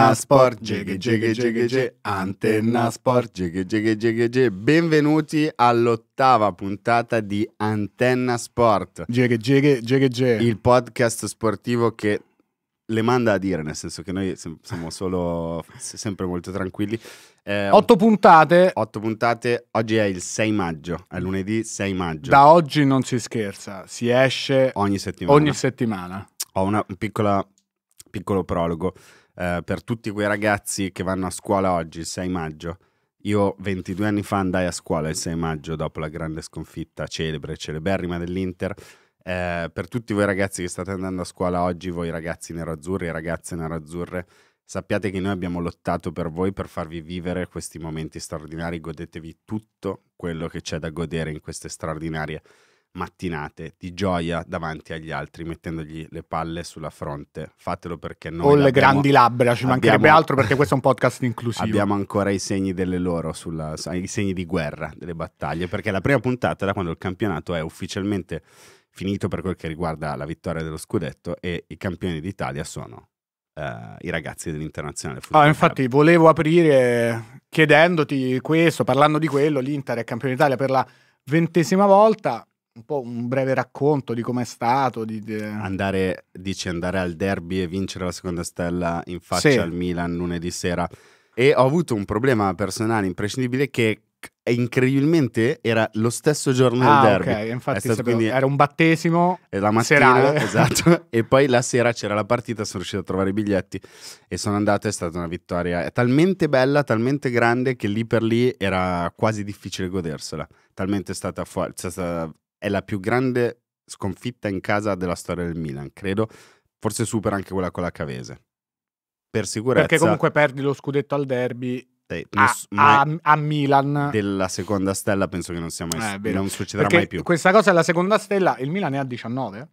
Antenna Sport, geghe geghe geghe ge, Antenna Sport, geghe geghe geghe ge. Benvenuti all'ottava puntata di Antenna Sport. Geghe geghe geghe ge. Il podcast sportivo che le manda a dire, nel senso che noi siamo solo sempre molto tranquilli. Eh, otto puntate. Otto puntate, oggi è il 6 maggio, è lunedì 6 maggio. Da oggi non si scherza, si esce ogni settimana. Ogni settimana. Ho una piccola, piccolo prologo. Eh, per tutti quei ragazzi che vanno a scuola oggi, il 6 maggio. Io 22 anni fa andai a scuola il 6 maggio dopo la grande sconfitta celebre, celeberrima dell'Inter. Eh, per tutti voi ragazzi che state andando a scuola oggi, voi ragazzi nerazzurri, ragazze nerazzurre, sappiate che noi abbiamo lottato per voi per farvi vivere questi momenti straordinari. Godetevi tutto quello che c'è da godere in queste straordinarie mattinate di gioia davanti agli altri, mettendogli le palle sulla fronte. Fatelo perché noi. Con le grandi labbra, ci abbiamo, mancherebbe altro perché questo è un podcast inclusivo. Abbiamo ancora i segni delle loro, sulla, i segni di guerra delle battaglie, perché la prima puntata da quando il campionato è ufficialmente finito per quel che riguarda la vittoria dello scudetto e i campioni d'Italia sono Uh, i ragazzi dell'internazionale. Ah, infatti, Club. volevo aprire chiedendoti questo, parlando di quello. L'Inter è campione d'Italia per la ventesima volta un po' un breve racconto di com'è stato. Di, di... Andare, dici, andare al derby e vincere la seconda stella in faccia sì. al Milan lunedì sera. E ho avuto un problema personale imprescindibile che incredibilmente era lo stesso giorno ah, del derby. Ok, Infatti stato, quindi, era un battesimo e la mattina, serale. esatto. e poi la sera c'era la partita, sono riuscito a trovare i biglietti e sono andato, è stata una vittoria è talmente bella, talmente grande che lì per lì era quasi difficile godersela. Talmente è stata, fu- è stata è la più grande sconfitta in casa della storia del Milan, credo. Forse supera anche quella con la Cavese. Per sicurezza. Perché comunque perdi lo scudetto al derby te, a, a, a, Milan. Della seconda stella penso che non, sia mai, eh, non succederà Perché mai più. Questa cosa è la seconda stella, il Milan è a 19.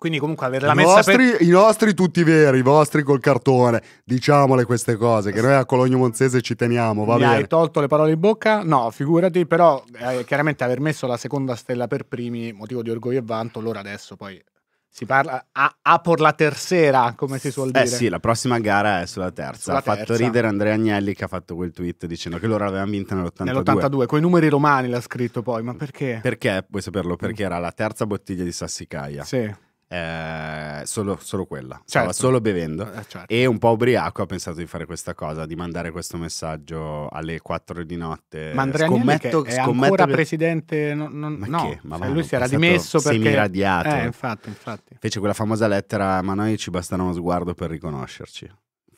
Quindi comunque averla I messa nostri, per... I nostri tutti veri, i vostri col cartone. Diciamole queste cose, che noi a Cologno Monzese ci teniamo, va Mi bene. hai tolto le parole in bocca? No, figurati, però eh, chiaramente aver messo la seconda stella per primi, motivo di orgoglio e vanto, allora adesso poi si parla a, a por la tercera, come si suol eh, dire. Eh sì, la prossima gara è sulla terza. Sulla ha terza. fatto ridere Andrea Agnelli che ha fatto quel tweet dicendo che loro l'avevano vinta nell'82. Nell'82, con i numeri romani l'ha scritto poi, ma perché? Perché, puoi saperlo, perché era la terza bottiglia di Sassicaia. Sì eh, solo, solo, quella, certo. solo bevendo eh, certo. e un po' ubriaco ha pensato di fare questa cosa, di mandare questo messaggio alle 4 di notte. Ma Andrea scommetto, che è scommetto ancora per... presidente, no, non, ma no, che? Ma cioè, lui si era dimesso perché semiradiato. Eh, infatti, infatti. Fece quella famosa lettera, ma noi ci bastano uno sguardo per riconoscerci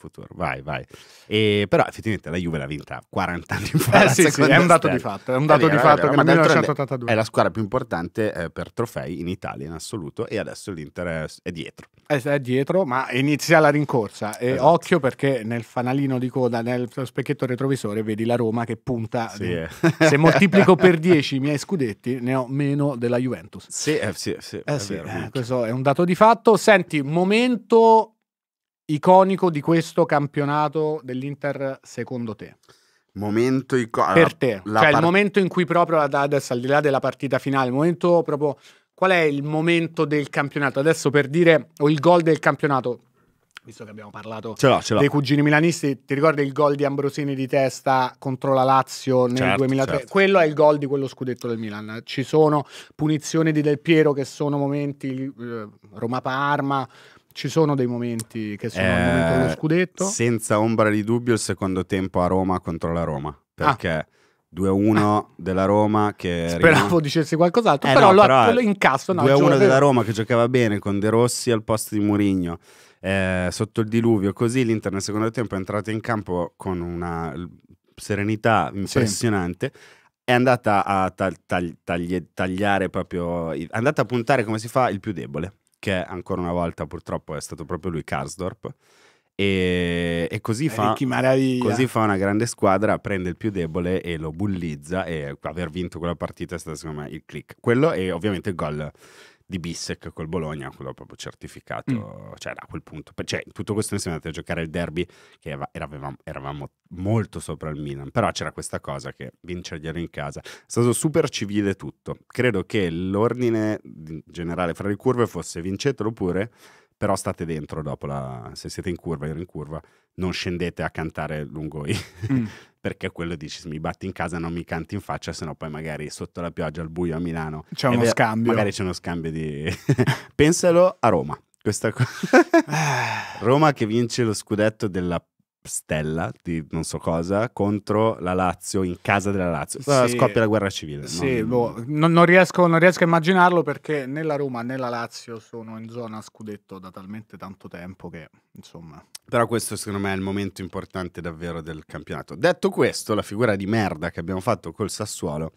futuro. Vai, vai. E, però effettivamente la Juve l'ha vinta 40 anni fa. Eh, sì, sì, è un dato di fatto. È un dato è eh, vero, di eh, fatto che nel 1982 è la squadra più importante eh, per trofei in Italia in assoluto e adesso l'Inter è dietro. È, eh, è dietro, ma inizia la rincorsa. E esatto. occhio perché nel fanalino di coda, nel specchietto retrovisore, vedi la Roma che punta. Sì, eh. Se moltiplico per 10 i miei scudetti, ne ho meno della Juventus. Sì, sì, sì, è vero, questo è un dato di fatto. Senti, momento iconico di questo campionato dell'Inter secondo te? Momento iconico. Ah, per te, la cioè il momento in cui proprio adesso, al di là della partita finale, il momento proprio... Qual è il momento del campionato? Adesso per dire, o il gol del campionato, visto che abbiamo parlato ce ce dei cugini milanisti, ti ricordi il gol di Ambrosini di testa contro la Lazio nel certo, 2003? Certo. Quello è il gol di quello scudetto del Milan. Ci sono punizioni di Del Piero che sono momenti eh, Roma-Parma, ci sono dei momenti che sono eh, il momento dello eh, scudetto. Senza ombra di dubbio il secondo tempo a Roma contro la Roma. Ah. Perché... Ah. 2-1 ah. della Roma che speravo rimane... dicessi qualcos'altro eh però, no, lo, però lo incasso no, 2-1 giuro, della Roma che giocava bene con De Rossi al posto di Mourinho eh, sotto il diluvio così l'Inter nel secondo tempo è entrata in campo con una serenità impressionante sì. è andata a tagli- tagli- tagliare proprio è andata a puntare come si fa il più debole che ancora una volta purtroppo è stato proprio lui Karsdorp. E, e così, eh, fa, eh. così, fa, una grande squadra, prende il più debole e lo bullizza e aver vinto quella partita è stato secondo me il click. Quello e ovviamente il gol di Bissec col Bologna, quello proprio certificato, mm. cioè da quel punto. Cioè, tutto questo noi siamo andati a giocare il derby che eravamo, eravamo molto sopra il Milan, però c'era questa cosa che vincerglielo in casa. È stato super civile tutto. Credo che l'ordine generale fra le curve fosse vincetelo pure, però state dentro dopo la, se siete in curva, ero in curva, non scendete a cantare lungo i... Mm. perché quello dici mi batti in casa non mi canti in faccia sennò poi magari sotto la pioggia al buio a Milano c'è uno scambio magari c'è uno scambio di pensalo a Roma questa cosa ah. Roma che vince lo scudetto della stella di non so cosa contro la Lazio in casa della Lazio sì, scoppia la guerra civile sì, no? boh, non, non, riesco, non, riesco, a immaginarlo perché né la Roma né la Lazio sono in zona scudetto da talmente tanto tempo che insomma però questo secondo me è il momento importante davvero del campionato detto questo la figura di merda che abbiamo fatto col Sassuolo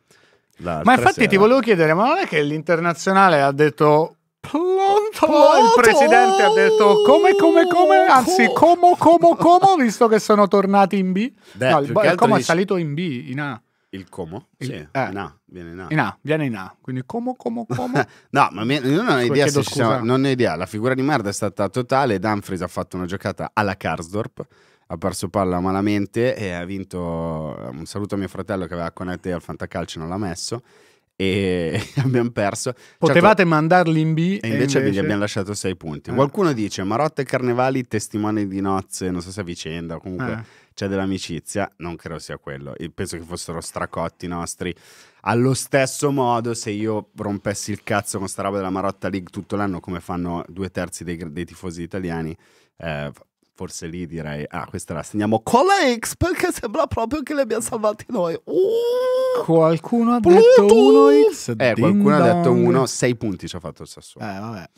ma infatti sera... ti volevo chiedere ma non è che l'internazionale ha detto Pronto? Pronto? Il presidente ha detto come, come, come, anzi, come, como, como, visto che sono tornati in B. Beh, no, il, il como dice... è salito in B, in A. Il como? Il, sì, eh. in A, viene in A. In A, viene in A. Quindi come, come, come. no, ma mi, non ho idea se siamo, non ho idea. La figura di merda è stata totale. Dumfries ha fatto una giocata alla Karsdorp ha perso palla malamente e ha vinto. Un um, saluto a mio fratello che aveva con te al fantacalcio, non l'ha messo e abbiamo perso. Cioè, Potevate certo, mandarli in B. E invece, invece, gli abbiamo lasciato 6 punti. Eh. Qualcuno dice Marotta e Carnevali, testimoni di nozze, non so se a vicenda, comunque eh. c'è dell'amicizia, non credo sia quello, Io penso che fossero stracotti nostri. Allo stesso modo, se io rompessi il cazzo con sta roba della Marotta League tutto l'anno, come fanno due terzi dei, dei tifosi italiani, eh, forse lì direi, ah, questa la segniamo con la X perché sembra proprio che le abbiamo salvati noi. Uh! Qualcuno ha Pluto! detto 1x. Eh, qualcuno ha detto 1, 6 punti ci ha fatto il Sassuolo. Eh, vabbè.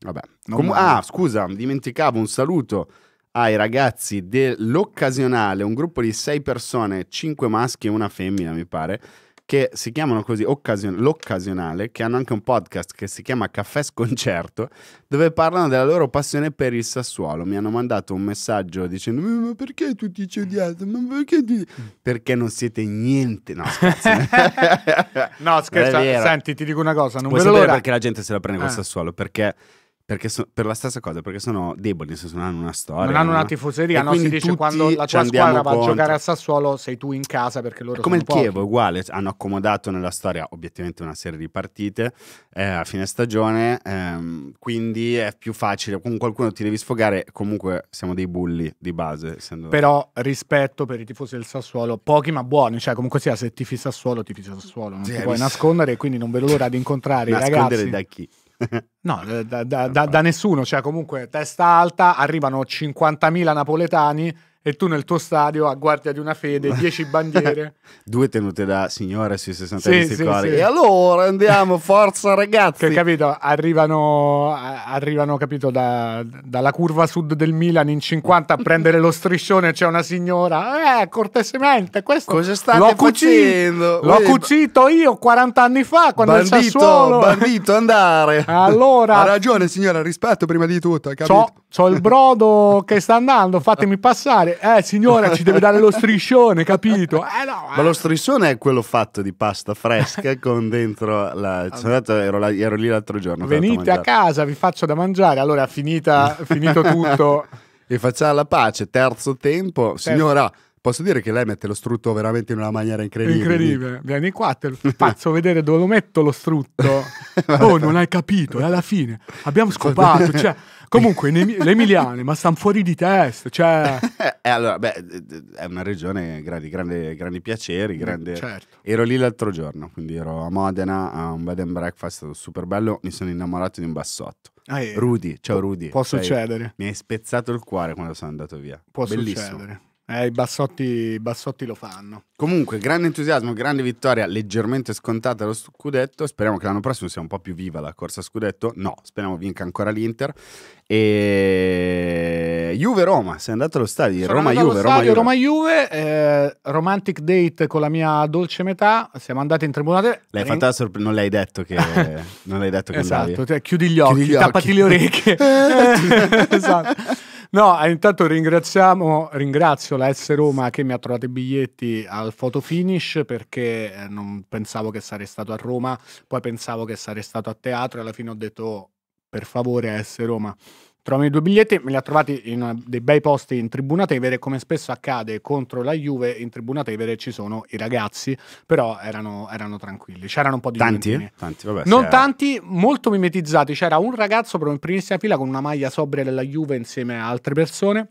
vabbè. Com- ah, scusa, dimenticavo un saluto ai ragazzi dell'occasionale, un gruppo di 6 persone, 5 maschi e una femmina, mi pare che si chiamano così occasion- L'Occasionale, che hanno anche un podcast che si chiama Caffè Sconcerto, dove parlano della loro passione per il Sassuolo. Mi hanno mandato un messaggio dicendo: Ma perché tutti ci odiate? Ma perché ti... Perché non siete niente. No, scherzo. no, scherzo. Senti, ti dico una cosa: non Puoi ve lo sapere perché la gente se la prende eh. col Sassuolo? Perché perché so, per la stessa cosa, perché sono deboli, nel senso non hanno una storia. Non hanno una tifoseria, no? Si dice quando la tua squadra va a giocare a Sassuolo sei tu in casa perché loro... È come il pochi. Chievo, uguale, hanno accomodato nella storia obiettivamente una serie di partite eh, a fine stagione, ehm, quindi è più facile, con qualcuno ti devi sfogare, comunque siamo dei bulli di base. Però rispetto per i tifosi del Sassuolo, pochi ma buoni, cioè comunque sia se tifi Sassuolo, tifi Sassuolo, non sì, ti puoi visto. nascondere e quindi non vedo l'ora di incontrare i ragazzi. Nascondere da chi? no, eh, da, da, da, da, nessuno, cioè comunque testa alta, arrivano 50.000 napoletani e tu nel tuo stadio a guardia di una fede, 10 bandiere. Due tenute da signore sui 60 sì, sì, sì, E allora andiamo, forza ragazzi! Che capito, arrivano, arrivano capito, da, dalla curva sud del Milan in 50 a prendere lo striscione, c'è una signora, eh, cortesemente, questo Cosa state l'ho facendo? L'ho cucito io 40 anni fa quando bandito, il Sassuolo... Bandito, andare! Allora... Ha ragione signora, rispetto prima di tutto, hai capito? C'ho, c'ho il brodo che sta andando, fatemi passare eh signora ci deve dare lo striscione, capito? Eh, no, eh. Ma lo eh. striscione è quello fatto di pasta fresca con dentro la... Andato, ero, là, ero, lì l'altro giorno. Venite a, casa, vi faccio da mangiare. Allora, finita, finito tutto. E facciamo la pace, terzo tempo. Terzo. Signora, posso dire che lei mette lo strutto veramente in una maniera incredibile. Incredibile. Vieni qua, te lo faccio vedere dove lo metto lo strutto. oh, non hai capito, e alla fine abbiamo scopato. Cioè, Comunque, le Emiliane, ma stanno fuori di testa. Cioè... eh, allora, beh, è una regione grandi, grandi, grandi piaceri. Mm, grande... Certo. Ero lì l'altro giorno, quindi ero a Modena a un bed and breakfast super bello. Mi sono innamorato di un bassotto. Ah, eh. Rudy, ciao Rudy. Può Sei, succedere. Mi hai spezzato il cuore quando sono andato via. Può Bellissimo. succedere. Eh, i bassotti, bassotti, lo fanno. Comunque, grande entusiasmo, grande vittoria, leggermente scontata lo scudetto. Speriamo che l'anno prossimo sia un po' più viva la corsa scudetto. No, speriamo vinca ancora l'Inter. E Juve-Roma, sei andato allo stadio. Roma-Juve, Roma-Juve. Roma-Juve, eh, romantic date con la mia dolce metà. Siamo andati in tribunale. L'hai Ring... fatta sorpre- non l'hai detto che non l'hai detto che esatto, andavi. Cioè, chiudi gli occhi, chiudi gli tappati le orecchie. esatto. No, eh, intanto ringraziamo, ringrazio la S Roma che mi ha trovato i biglietti al photo finish perché eh, non pensavo che sarei stato a Roma, poi pensavo che sarei stato a teatro e alla fine ho detto oh, per favore S Roma i due biglietti, me li ha trovati in dei bei posti in Tribuna Tevere, come spesso accade contro la Juve, in Tribuna Tevere ci sono i ragazzi, però erano, erano tranquilli, c'erano un po' di Tanti? tanti vabbè, non era... tanti, molto mimetizzati, c'era un ragazzo proprio in primissima fila con una maglia sobria della Juve insieme a altre persone,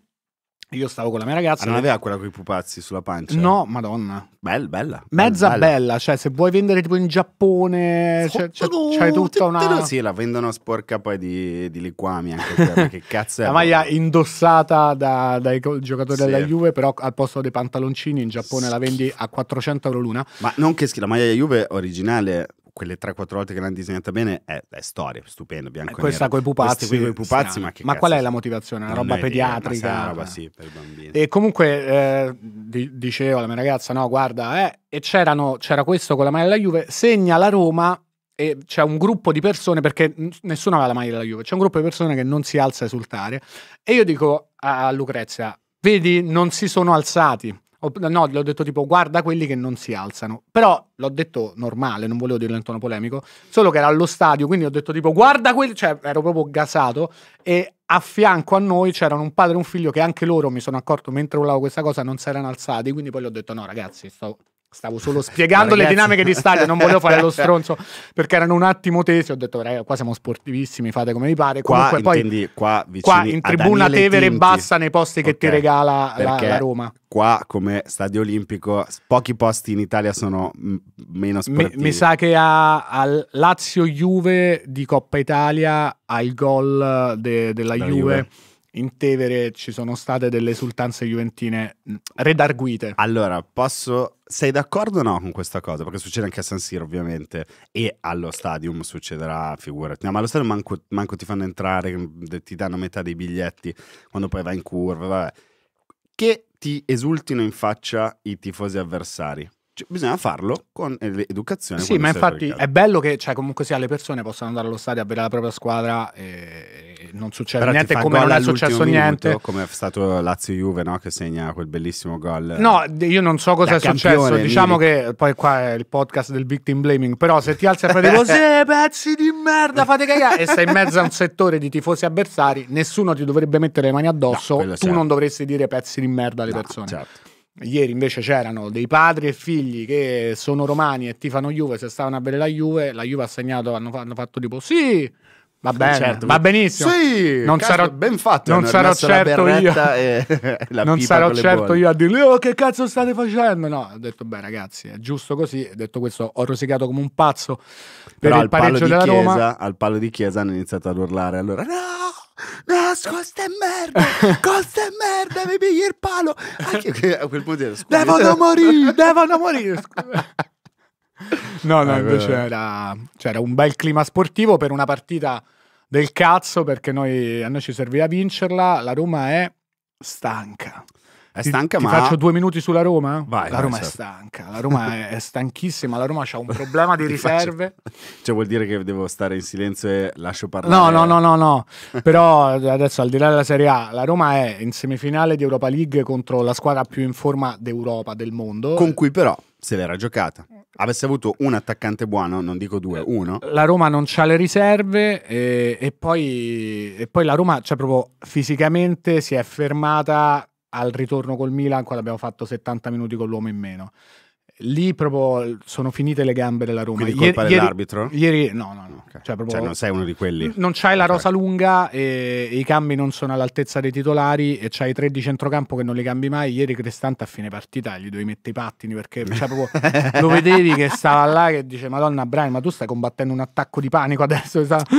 io stavo con la mia ragazza. Ah, non aveva quella con i pupazzi sulla pancia? No, madonna. Bella, bella. Mezza bella, bella. cioè se vuoi vendere tipo in Giappone, c'è, c'è, tutta una... Sì, la vendono sporca poi di, di liquami anche quella, cioè, che cazzo è? La maglia indossata da, dai giocatori sì. della Juve, però al posto dei pantaloncini in Giappone la vendi a 400 euro l'una. Ma non che schifo, la maglia Juve originale quelle 3-4 volte che l'hanno disegnata bene è, è storia, stupendo, bianco eh, e Questa con i pupazzi. Questi, pupazzi sì, ma, ma qual è la motivazione? Una roba pediatrica? Una roba, sì, per bambini. E comunque eh, dicevo alla mia ragazza, no, guarda, eh, e c'era questo con la maglia della Juve, segna la Roma e c'è un gruppo di persone, perché nessuno aveva la maglia della Juve, c'è un gruppo di persone che non si alza a esultare. E io dico a Lucrezia, vedi, non si sono alzati. No, gli ho detto tipo guarda quelli che non si alzano. Però l'ho detto normale, non volevo dirlo in tono polemico. Solo che era allo stadio, quindi ho detto tipo guarda quelli. Cioè, ero proprio gasato. E a fianco a noi c'erano un padre e un figlio che anche loro mi sono accorto mentre urlavo questa cosa non si erano alzati. Quindi poi gli ho detto no, ragazzi, sto stavo solo spiegando ragazzi... le dinamiche di stadio, non volevo fare lo stronzo perché erano un attimo tesi, ho detto raga, qua siamo sportivissimi, fate come vi pare. Qua, Comunque, intendi, poi, qua, qua in tribuna Tevere Tinti. bassa nei posti okay. che ti regala la, la, Roma. Qua come stadio olimpico pochi posti in Italia sono meno sportivi. Mi, mi sa che a, a Lazio-Juve di Coppa Italia ha il gol de, della Juve. Juve in Tevere ci sono state delle esultanze juventine mm, redarguite. Allora, posso... Sei d'accordo o no con questa cosa? Perché succede anche a San Siro, ovviamente, e allo stadium succederà, figurati. No, ma allo stadium manco, manco ti fanno entrare, mm, ti danno metà dei biglietti quando poi vai in curva, vabbè. Che ti esultino in faccia i tifosi avversari cioè, bisogna farlo con eh, l'educazione. Sì, ma infatti è bello che cioè, comunque sia le persone possano andare allo stadio a vedere la propria squadra e non succede Però niente come non è successo minuto, niente. Come è stato Lazio-Juve no? che segna quel bellissimo gol. No, io non so cosa è campione, successo, diciamo che poi qua è il podcast del victim blaming, però se ti alzi e fai tipo sì, pezzi di merda, fate cagare e sei in mezzo a un settore di tifosi avversari, nessuno ti dovrebbe mettere le mani addosso, no, tu certo. non dovresti dire pezzi di merda alle no, persone. Certo. Ieri invece c'erano dei padri e figli che sono romani e tifano Juve, se stavano a bere la Juve, la Juve ha segnato, hanno, fatto tipo sì, Va eh, bene, certo. va benissimo. Sì, non cazzo, sarò, ben fatto. Non sarò certo io. non sarò certo, certo buone. io a dirgli, oh, che cazzo state facendo? No, ho detto, beh, ragazzi, è giusto così. Ho detto questo, ho rosicato come un pazzo per Però il pareggio della chiesa, Roma. Al palo di chiesa hanno iniziato ad urlare. Allora, no! No, costa e merda, costa e merda, mi pigli il palo. Anche a quel punto ero, devono morire, devono morire. No, no, eh, invece era, c'era cioè un bel clima sportivo per una partita del cazzo perché noi, a noi ci serviva vincerla, la Roma è stanca. È stanca, ti, ma. Ti faccio due minuti sulla Roma? Vai. La Roma è certo. stanca, la Roma è stanchissima. La Roma ha un problema di riserve. Faccio... Cioè, vuol dire che devo stare in silenzio e lascio parlare. No, no, no, no. no. Però adesso, al di là della Serie A, la Roma è in semifinale di Europa League contro la squadra più in forma d'Europa, del mondo. Con cui, però, se l'era giocata. Avesse avuto un attaccante buono, non dico due, uno. La Roma non ha le riserve e, e, poi, e poi la Roma, cioè proprio fisicamente, si è fermata al ritorno col Milan quando abbiamo fatto 70 minuti con l'uomo in meno. Lì proprio sono finite le gambe della Roma. Quindi colpa ieri, dell'arbitro? Ieri no, no, no. Okay. Cioè, proprio, cioè, non sei uno di quelli. Non c'hai la rosa lunga e, e i cambi non sono all'altezza dei titolari e c'hai tre di centrocampo che non li cambi mai. Ieri Cristante a fine partita gli dovevi mettere i pattini perché cioè, proprio, lo vedevi che stava là che dice "Madonna Brian, ma tu stai combattendo un attacco di panico adesso"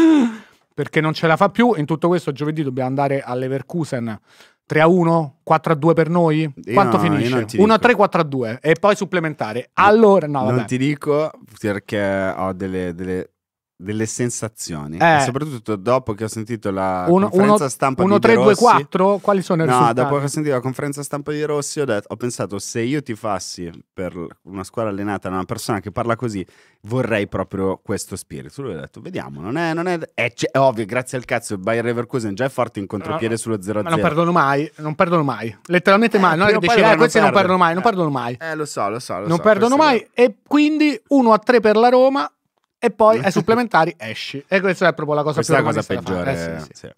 perché non ce la fa più. In tutto questo giovedì dobbiamo andare all'Everkusen 3 a 1, 4 a 2 per noi? Quanto no, finisce? 1 a 3, 4 a 2 e poi supplementare. Allora, no, vabbè. Non ti dico perché ho delle, delle delle sensazioni, eh. soprattutto dopo che ho sentito la uno, conferenza stampa uno, di 3, Rossi. 2, 4, quali sono i no, risultati? No, dopo che ho sentito la conferenza stampa di Rossi ho, detto, ho, pensato se io ti fassi per una squadra allenata da una persona che parla così, vorrei proprio questo spirito. Lui ha detto, vediamo, non è, non è, è, è ovvio, grazie al cazzo, il Bayer Leverkusen già è forte in contropiede no, ah, sullo 0-0. Ma non perdono mai, non perdono mai, letteralmente eh, mai, non è che dici, eh, questi non perdono mai, non eh. perdono mai. Eh, lo so, lo so, lo non so, perdono mai, e quindi 1-3 per la Roma, e poi ai supplementari esci. E questa è proprio la cosa più la cosa peggiore. Eh, sì, sì.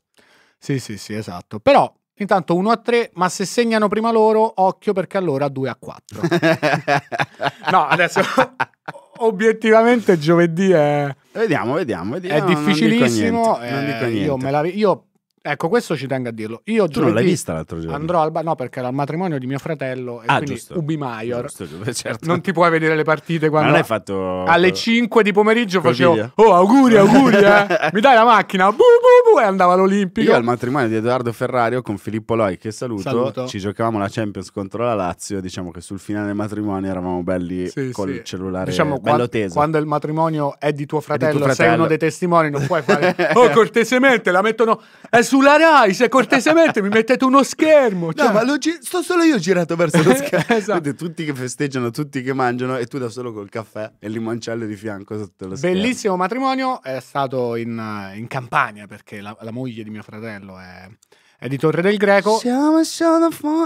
Sì. sì, sì, esatto. Però intanto 1 a 3, ma se segnano prima loro, occhio perché allora 2 a 4. no, adesso obiettivamente giovedì è... Vediamo, vediamo, vediamo. È difficilissimo. Non dico eh, niente. Eh, non dico niente. Io, la, io, Ecco, questo ci tengo a dirlo. Io tu non l'hai vista l'altro giorno? Andrò al ba- no, perché era il matrimonio di mio fratello e ah, quindi giusto. Ubi Maior. Giusto, giusto, certo. Non ti puoi vedere le partite quando non hai fatto... alle 5 di pomeriggio Codiglia. facevo "Oh, auguri, auguri, eh. Mi dai la macchina?" Bu, bu, bu, e andava all'Olimpico. Io al matrimonio di Edoardo Ferrario con Filippo Loi che saluto, saluto, ci giocavamo la Champions contro la Lazio, diciamo che sul finale del matrimonio eravamo belli sì, col sì. cellulare diciamo, bello teso. Quando il matrimonio è di tuo fratello, di tuo fratello. sei uno dei testimoni, non puoi fare "Oh, cortesemente la mettono eh, sulla Rai, se cortesemente mi mettete uno schermo. Cioè. No, ma gi- sto solo io girato verso lo schermo. esatto. Tutti che festeggiano, tutti che mangiano e tu da solo col caffè e il limoncello di fianco sotto lo schermo. Bellissimo matrimonio, è stato in, in Campania perché la, la moglie di mio fratello è è di Torre del Greco. Siamo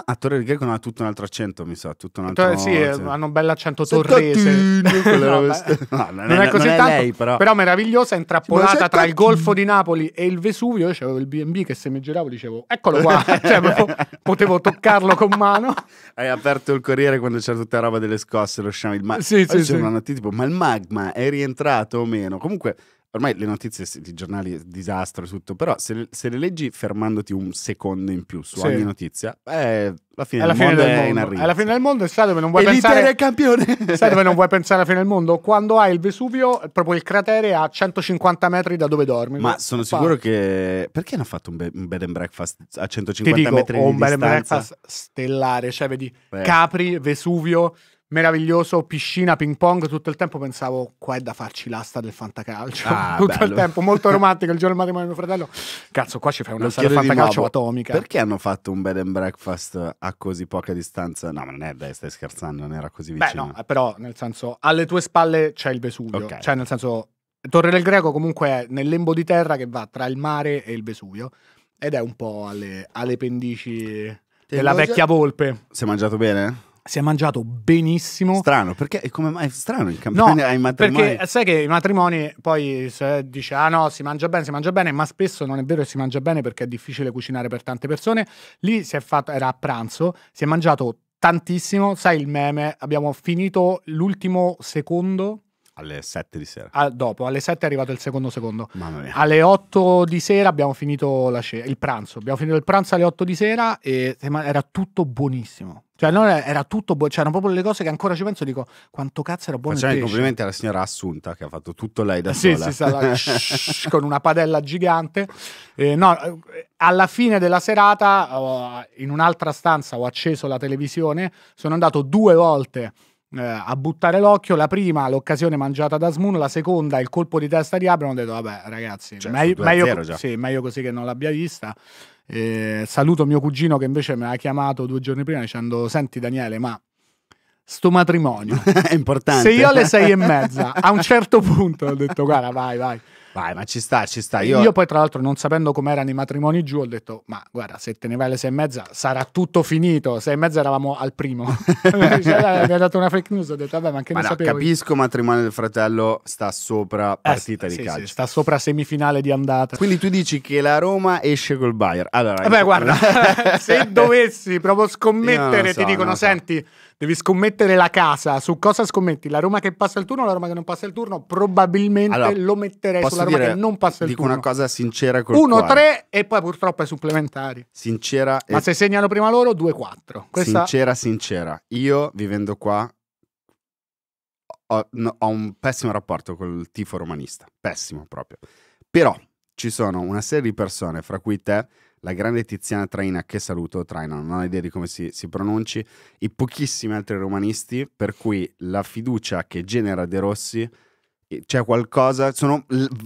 A Torre del Greco non ha tutto un altro accento, mi sa, tutto un altro Torre, Sì, sì. hanno un bel accento torrese. no, no, non, non, è, così non tanto, lei, però. però meravigliosa, intrappolata tra il Golfo di Napoli e il Vesuvio. Io c'avevo il B&B che se mi giravo dicevo, eccolo qua, cioè, potevo toccarlo con mano. Hai aperto il Corriere quando c'era tutta la roba delle scosse, lo sciamo il magma. Sì, sì, sì. Notte, tipo, ma il magma è rientrato o meno? Comunque ormai le notizie, i giornali, disastro e tutto, però se, se, le leggi fermandoti un secondo in più su sì. ogni notizia, eh, la fine, alla del, fine mondo del mondo è in arrivo. Alla fine del mondo e sai dove non vuoi e pensare... è campione! sai dove non vuoi pensare alla fine del mondo? Quando hai il Vesuvio, proprio il cratere a 150 metri da dove dormi. Ma sono fa... sicuro che... Perché hanno fatto un, be- un, bed and breakfast a 150 dico, metri di distanza? un bed and breakfast stellare, cioè vedi Beh. Capri, Vesuvio meraviglioso, piscina, ping pong, tutto il tempo pensavo qua è da farci l'asta del fantacalcio, ah, tutto bello. il tempo, molto romantico, il giorno del matrimonio di mio fratello, cazzo qua ci fai una del fantacalcio atomica. Perché hanno fatto un bed and breakfast a così poca distanza? No, ma non è, dai, stai scherzando, non era così vicino. Beh no, però nel senso, alle tue spalle c'è il Vesuvio, okay. cioè nel senso, Torre del Greco comunque è nel lembo di terra che va tra il mare e il Vesuvio ed è un po' alle, alle pendici della vecchia volpe. Si è mangiato bene? si è mangiato benissimo. Strano, perché come mai è strano il campione no, ai matrimoni? Perché sai che i matrimoni poi se dice "Ah no, si mangia bene, si mangia bene", ma spesso non è vero che si mangia bene perché è difficile cucinare per tante persone. Lì si è fatto era a pranzo, si è mangiato tantissimo, sai il meme, abbiamo finito l'ultimo secondo alle 7 di sera. Ah, dopo, alle 7 è arrivato il secondo secondo. Mamma mia. Alle 8 di sera abbiamo finito il pranzo. Abbiamo finito il pranzo alle 8 di sera e eh, era tutto buonissimo. Cioè, non era, era tutto buono, c'erano proprio le cose che ancora ci penso. e Dico, quanto cazzo era buono Facciamo il i complimenti alla signora Assunta che ha fatto tutto lei da sì, sola. Sì, stata, shh, con una padella gigante. Eh, no, eh, alla fine della serata, in un'altra stanza, ho acceso la televisione. Sono andato due volte eh, a buttare l'occhio. La prima, l'occasione mangiata da Smoon, la seconda, il colpo di testa di Abram. Ho detto, vabbè, ragazzi, cioè, meglio, meglio, sì, meglio così che non l'abbia vista. Eh, saluto mio cugino che invece mi ha chiamato due giorni prima dicendo: Senti, Daniele, ma sto matrimonio è importante. Se io alle sei e mezza, a un certo punto, ho detto, guarda, vai, vai. Vai, ma ci sta, ci sta. Io, io poi, tra l'altro, non sapendo com'erano i matrimoni giù, ho detto: Ma guarda, se te ne vai alle sei e mezza sarà tutto finito. Sei e mezza eravamo al primo. Cioè, mi ha dato una fake news. Ho detto: Vabbè, ma anche ma ne no, sapevo. Capisco, io. matrimonio del fratello sta sopra eh, partita eh, di sì, calcio. Sì, sta sopra semifinale di andata. Quindi tu dici che la Roma esce col Bayern. Allora, Vabbè, guarda, se dovessi proprio scommettere, so, ti dicono: so. Senti Devi scommettere la casa. Su cosa scommetti? La Roma che passa il turno o la Roma che non passa il turno? Probabilmente allora, lo metterei sulla Roma dire, che non passa il dico turno. Dico una cosa sincera 1-3 e poi purtroppo è supplementari. Sincera. Ma se segnano prima loro 2-4. Questa... Sincera, sincera. Io vivendo qua ho, no, ho un pessimo rapporto col tifo romanista. Pessimo proprio. Però ci sono una serie di persone, fra cui te, la grande Tiziana Traina, che saluto, Traina, non ho idea di come si, si pronunci, i pochissimi altri romanisti, per cui la fiducia che genera De Rossi eh, c'è qualcosa, sono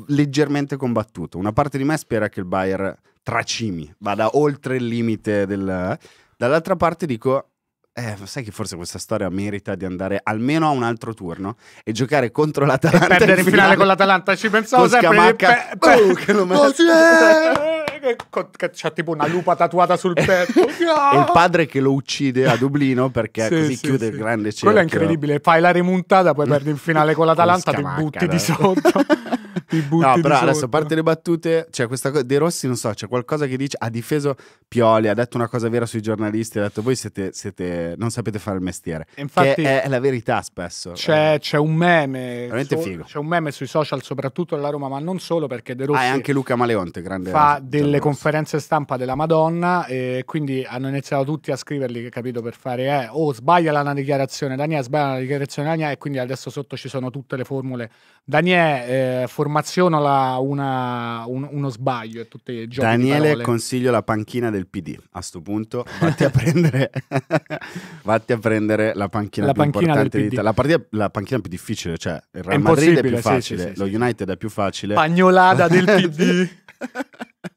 leggermente combattuto. Una parte di me spera che il Bayer tracimi, vada oltre il limite del... Dall'altra parte dico, eh, sai che forse questa storia merita di andare almeno a un altro turno e giocare contro l'Atalanta. E perdere in finale, finale con l'Atalanta, ci pensavo con sempre. Scamacca, pe- pe- oh, che lo oh, che c'ha tipo una lupa tatuata sul petto. e il padre che lo uccide a Dublino perché sì, così sì, chiude sì. il grande cerchio. Quello è incredibile. Fai la remontata, poi perdi in finale con l'Atalanta, ti butti di sotto. ti butti No, però adesso a parte le battute, cioè questa cosa De Rossi non so, c'è qualcosa che dice ha difeso Pioli, ha detto una cosa vera sui giornalisti, ha detto voi siete, siete non sapete fare il mestiere. infatti che è la verità spesso. C'è, eh. c'è un meme veramente so, figo. C'è un meme sui social soprattutto della Roma, ma non solo perché De Rossi Ah, e anche Luca Maleonte, grande fa delle conferenze stampa della Madonna e quindi hanno iniziato tutti a scriverli, che capito, per fare eh, oh, sbaglia la dichiarazione Daniele, sbaglia la dichiarazione Daniele e quindi adesso sotto ci sono tutte le formule Daniele eh, formazione alla una, un, uno sbaglio e tutti i giochi Daniele consiglio la panchina del PD a sto punto vatti a prendere vatti a prendere la panchina la più panchina importante d'Italia la, partita, la panchina più difficile cioè il Real è Madrid è più facile sì, sì, sì, lo United è più facile pagnolada del PD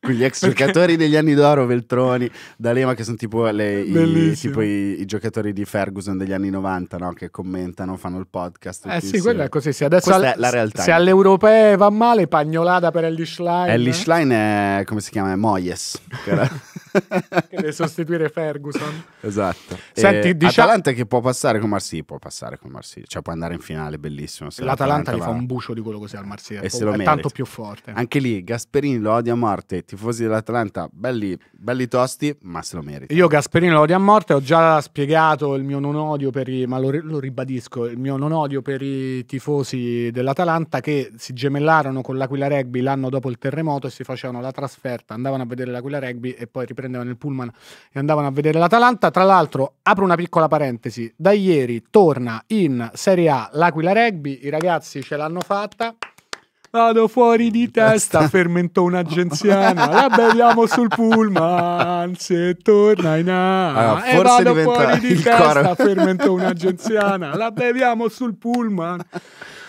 Quegli ex Perché? giocatori degli anni d'oro, Veltroni, D'Alema, che sono tipo, le, i, tipo i, i, giocatori di Ferguson degli anni 90, no? che commentano, fanno il podcast. Eh sì, quella è così. Se adesso al, è la realtà. Se alle europee eh, va male, pagnolata per Ellie Schlein. Ellie eh. Schlein è, come si chiama? È Moyes. che deve sostituire Ferguson. Esatto. Senti, e eh, diciamo... Atalanta che può passare con Marsiglia, può passare con Marsiglia, cioè può andare in finale, bellissimo. L'Atalanta gli va... fa un bucio di quello così al Marsiglia, e ecco, se lo è merita. tanto più forte. Anche lì Gasperini lo odia a morte, tifosi dell'Atalanta, belli, belli tosti, ma se lo merita. Io Gasperini lo odio a morte, ho già spiegato il mio non odio per i, ma lo, lo ribadisco, il mio non odio per i tifosi dell'Atalanta che si gemellarono con l'Aquila Rugby l'anno dopo il terremoto e si facevano la trasferta, andavano a vedere l'Aquila Rugby e poi riprendevano prendevano il pullman e andavano a vedere l'Atalanta. Tra l'altro, apro una piccola parentesi, da ieri torna in Serie A l'Aquila Rugby, i ragazzi ce l'hanno fatta. Vado fuori di testa, fermentò un'agenziana. La beviamo sul pullman. Se torna in A. Allora, e vado fuori di testa, fermentò un'agenziana. La beviamo sul pullman.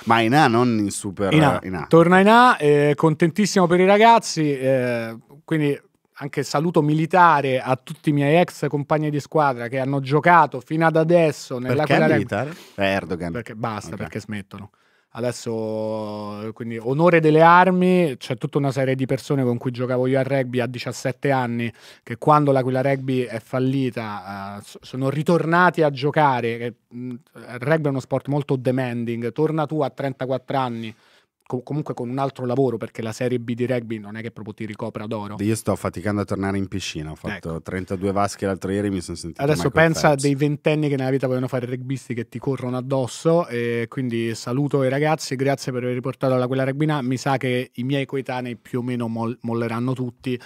Ma in A, non in Super in A. In A. Torna in A, eh, contentissimo per i ragazzi. Eh, quindi anche saluto militare a tutti i miei ex compagni di squadra che hanno giocato fino ad adesso nella perché guerra militare? Eh, Erdogan. Perché basta, okay. perché smettono. Adesso, quindi, onore delle armi, c'è tutta una serie di persone con cui giocavo io a rugby a 17 anni, che quando l'Aquila Rugby è fallita uh, sono ritornati a giocare. Il rugby è uno sport molto demanding, torna tu a 34 anni com- comunque con un altro lavoro perché la Serie B di rugby non è che proprio ti ricopra d'oro. Io sto faticando a tornare in piscina, ho ecco. fatto ecco. 32 vasche l'altro ieri mi sono sentito Adesso Michael pensa Phelps. dei ventenni che nella vita vogliono fare rugbisti che ti corrono addosso e quindi saluto i ragazzi, grazie per aver riportato alla quella rugbina, mi sa che i miei coetanei più o meno mol- molleranno tutti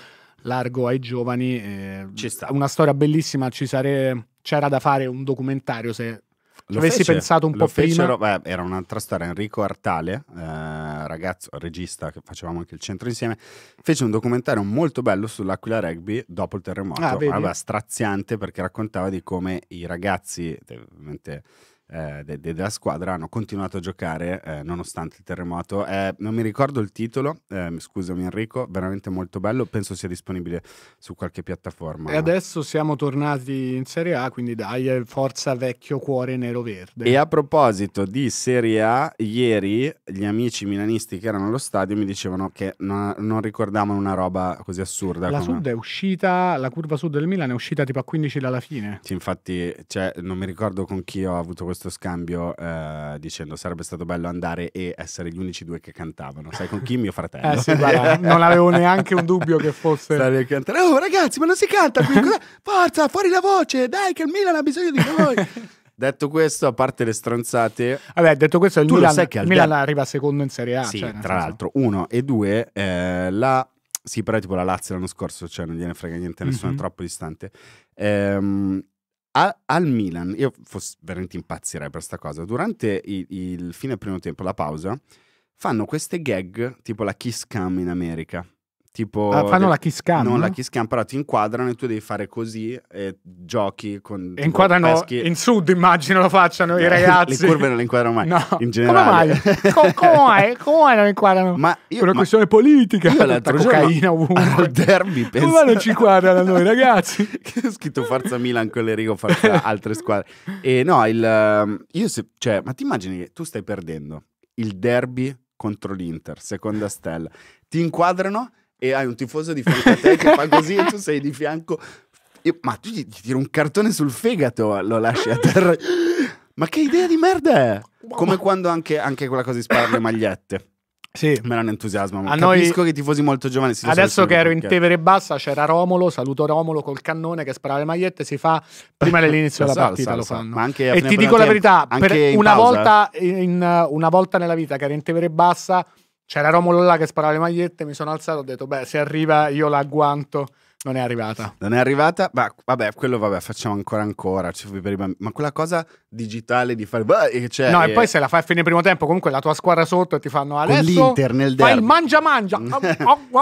largo ai giovani. Eh, Una storia bellissima, ci sare... c'era da fare un documentario se lo avessi fece, pensato un po' fecero, prima. Beh, era un'altra storia. Enrico Artale, eh, ragazzo, regista che facevamo anche il centro insieme, fece un documentario molto bello sull'Aquila Rugby dopo il terremoto. Ah, vedi? straziante perché raccontava di come i ragazzi, ovviamente eh, de- della squadra hanno continuato a giocare eh, nonostante il terremoto. Eh, non mi ricordo il titolo, ehm, scusami Enrico, veramente molto bello, penso sia disponibile su qualche piattaforma. E adesso siamo tornati in Serie A, quindi dai, eh, forza vecchio cuore nero-verde. E a proposito di Serie A, ieri gli amici milanisti che erano allo stadio mi dicevano che non, non ricordavano una roba così assurda. La come... sud è uscita, la curva sud del Milan è uscita tipo a 15 dalla fine. Sì, infatti, cioè, non mi ricordo con chi ho avuto questo questo scambio eh, dicendo sarebbe stato bello andare e essere gli unici due che cantavano. Sai con chi? Mio fratello. Eh sì, guarda, non avevo neanche un dubbio che fosse... Cantare. Oh ragazzi, ma non si canta qui! Cos'è? Forza, fuori la voce! Dai, che il Milan ha bisogno di voi. Detto questo, a parte le stronzate, vabbè, detto questo, il Milan, sai che Milan arriva secondo in Serie A. Sì, cioè, tra l'altro, uno e due, eh, la sì, però tipo la Lazio l'anno scorso, cioè non gliene frega niente, mhm. nessuno mm-hmm. è troppo distante. Ehm, a, al Milan, io fos, veramente impazzirei per questa cosa, durante il, il fine primo tempo, la pausa, fanno queste gag tipo la Kiss Cam in America. Tipo, ah, fanno la kiss cam, Non la kiss cam, però ti inquadrano e tu devi fare così e giochi con... E inquadrano peschi. in sud, immagino lo facciano i eh, ragazzi. le curve non le inquadrano mai, no. in generale. Come mai? come, mai non le inquadrano? Ma io, una ma questione politica, io l'altro cocaina ovunque. Al derby, penso. Come non ci inquadrano noi ragazzi? che ho scritto Forza Milan con le rigo, Forza altre squadre. E no, il, ehm, io se, cioè, ma ti immagini che tu stai perdendo il derby contro l'Inter, seconda stella. Ti inquadrano e hai un tifoso di fronte a te che fa così e tu sei di fianco. Io, ma tu gli, gli tiri un cartone sul fegato, lo lasci a terra. Ma che idea di merda è? Come quando anche, anche quella cosa di sparare le magliette. Sì. Me non entusiasma. Ma capisco noi... che i tifosi molto giovani si Adesso che ero in Tevere Bassa c'era Romolo, saluto Romolo col cannone che sparava le magliette, si fa prima dell'inizio della partita, lo, so, lo, so, lo e ti dico la verità, una volta, eh. in, una volta nella vita che ero in Tevere Bassa c'era Romolo là che sparava le magliette, mi sono alzato e ho detto, beh, se arriva io la agguanto non è arrivata. Non è arrivata, ma vabbè, quello vabbè, facciamo ancora ancora. Ma quella cosa digitale di fare. Beh, cioè, no, e eh. poi se la fai a fine primo tempo, comunque la tua squadra sotto e ti fanno adesso. L'Inter nel derby. Fai il mangia mangia.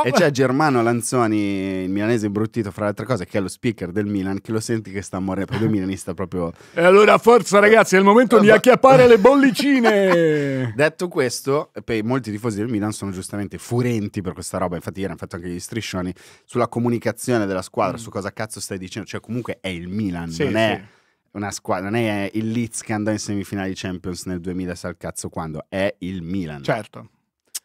e c'è Germano Lanzoni, il milanese imbruttito, fra le altre cose, che è lo speaker del Milan, che lo senti che sta morendo. Perché il milanista proprio. E allora, forza, ragazzi, è il momento di acchiappare le bollicine. Detto questo, poi molti tifosi del Milan sono giustamente furenti per questa roba. Infatti, ieri hanno fatto anche gli striscioni sulla comunicazione percezione della squadra mm. su cosa cazzo stai dicendo. Cioè, comunque è il Milan, sì, non è una squadra, non è il Leeds che andò in semifinale di Champions nel 2000 sa il cazzo quando, è il Milan. Certo.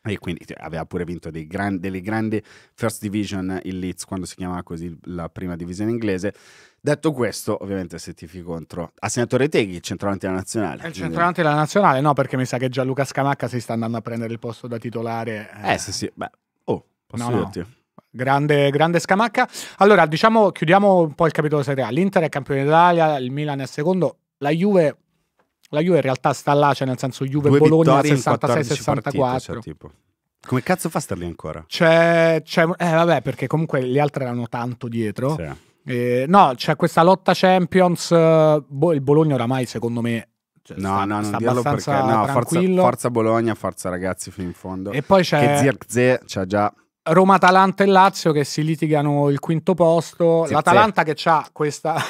E quindi cioè, aveva pure vinto gran, delle grandi First Division il Leeds, quando si chiamava così la prima divisione inglese. Detto questo, ovviamente se tifi contro ha segnato Reteghi, il centravanti della nazionale. È il centravanti della nazionale, no, perché mi sa che Gianluca Scamacca si sta andando a prendere il posto da titolare. Eh, eh sì, sì, beh, oh, posso no, dirti. No. Grande, grande, Scamacca. Allora, diciamo, chiudiamo un po' il capitolo Serie A. L'Inter è campione d'Italia, il Milan è secondo, la Juve, la Juve in realtà sta là, cioè nel senso Juve-Bologna 66-64. Cioè, tipo. Come cazzo fa a star lì ancora? C'è, c'è, eh, vabbè, perché comunque le altre erano tanto dietro. Sì. Eh, no, c'è questa lotta Champions, eh, boh, il Bologna oramai secondo me cioè, no, sta, no, non dirlo perché no, forza, forza, Bologna, forza ragazzi fino in fondo. E poi c'è... Che Zirkzee c'ha già Roma, Atalanta e Lazio che si litigano il quinto posto. Sì, L'Atalanta sì. che ha questa.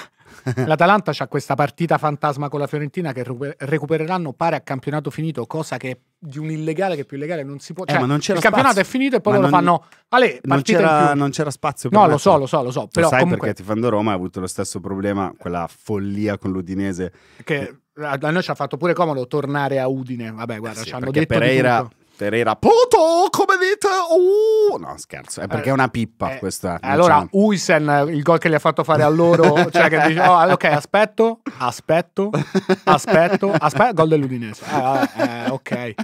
L'Atalanta ha questa partita fantasma con la Fiorentina che recupereranno pare a campionato finito, cosa che di un illegale che più illegale non si può. Eh, cioè, eh, il campionato spazio. è finito e poi lo non... fanno. Ale, non c'era, non c'era spazio per No, lo so, lo so, lo so. Però lo sai comunque... perché Tifando Roma ha avuto lo stesso problema, quella follia con l'Udinese. Che a noi ci ha fatto pure comodo tornare a Udine. Vabbè, guarda, eh sì, ci hanno detto. Pereira, Pereira, Poto, come Elite! Uh! No, scherzo, è perché è una pippa eh, questa. Eh, diciamo. Allora, Uisen, il gol che gli ha fatto fare a loro, cioè che dice, oh, ok, aspetto, aspetto, aspetto, aspetto, gol dell'Udinese. Eh, eh, ok.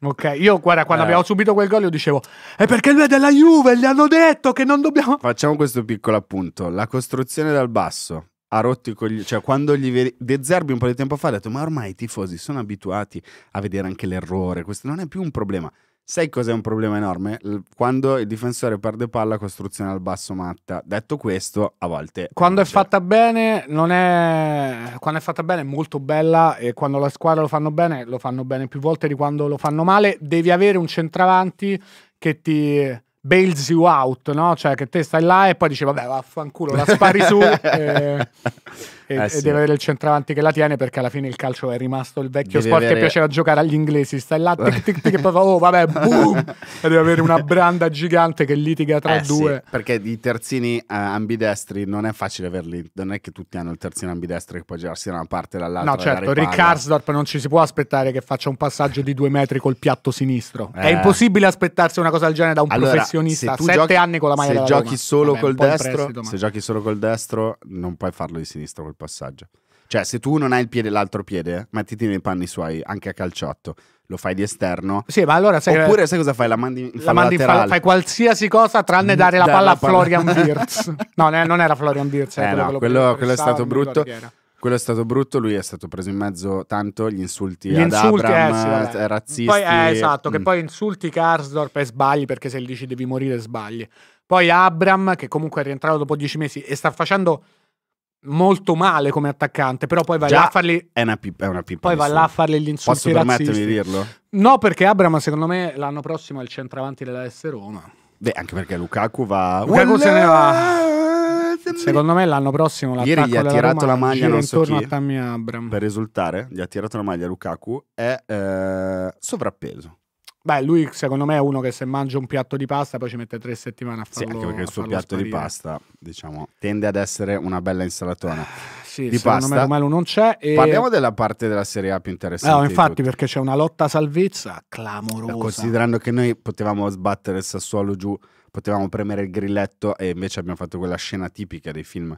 Ok, io guarda, quando eh. abbiamo subito quel gol io dicevo, è perché lui è della Juve, gli hanno detto che non dobbiamo... Facciamo questo piccolo appunto, la costruzione dal basso, ha rotto i coglioni. Cioè, quando gli vedi. De Zerbi un po' di tempo fa ha detto: Ma ormai i tifosi sono abituati a vedere anche l'errore. Questo non è più un problema. Sai cos'è un problema enorme? Quando il difensore perde palla, costruzione al basso matta. Detto questo, a volte. Quando è fatta bene, non è. Quando è fatta bene è molto bella e quando la squadra lo fanno bene, lo fanno bene più volte di quando lo fanno male. Devi avere un centravanti che ti bails you out, no? Cioè che te stai là e poi dici vabbè vaffanculo, la spari su e, e, eh sì. e, deve avere il centravanti che la tiene perché alla fine il calcio è rimasto il vecchio deve sport avere... che piaceva giocare agli inglesi, stai là tic tic tic e poi fa oh vabbè boom e deve avere una branda gigante che litiga tra eh due. Sì, perché i terzini eh, ambidestri non è facile averli, non è che tutti hanno il terzino ambidestro che può girarsi da una parte e dall'altra. No certo, Rick Harsdorp non ci si può aspettare che faccia un passaggio di due metri col piatto sinistro, è eh. impossibile aspettarsi una cosa del genere da un allora, professionista professionista, se tu sette giochi, anni con la maglia se giochi Roma. solo Vabbè, col destro, prestito, se giochi solo col destro, non puoi farlo di sinistra col passaggio. Cioè, se tu non hai il piede l'altro piede, eh, mettiti nei panni suoi, anche a calciotto. Lo fai di esterno. Sì, ma allora sai Oppure sai cosa fai? La mandi in la mandi fa, Fai qualsiasi cosa tranne mm, dare la palla, palla a Florian Birz. no, non era Florian Birz. Eh no, quello, quello, quello è stato brutto. Quello è stato brutto, lui è stato preso in mezzo tanto, gli insulti gli ad insulti, eh, Abram, eh, sì, razzisti. Poi, eh, esatto, mm. che poi insulti Karsdorp e sbagli perché se gli dici devi morire sbagli. Poi Abram, che comunque è rientrato dopo dieci mesi e sta facendo molto male come attaccante, però poi va là a fargli... È una, pip- è una pippa. Poi va là a fargli gli insulti Posso razzisti. permettermi di dirlo? No, perché Abram secondo me l'anno prossimo è il centravanti della S Roma. Beh, anche perché Lukaku va... Lukaku Wallà! se ne va... Secondo me l'anno prossimo l'attacco Ieri gli ha tirato Roma la maglia non so chi, per risultare, gli ha tirato la maglia Lukaku, è eh, sovrappeso. Beh, lui secondo me è uno che se mangia un piatto di pasta poi ci mette tre settimane a farlo. Sì, anche perché il suo piatto sparire. di pasta, diciamo, tende ad essere una bella insalatona. Ah, sì, di secondo pasta. me Romelu non c'è. E... Parliamo della parte della Serie A più interessante. No, infatti, perché c'è una lotta a salvezza clamorosa. Considerando che noi potevamo sbattere il Sassuolo giù potevamo premere il grilletto e invece abbiamo fatto quella scena tipica dei film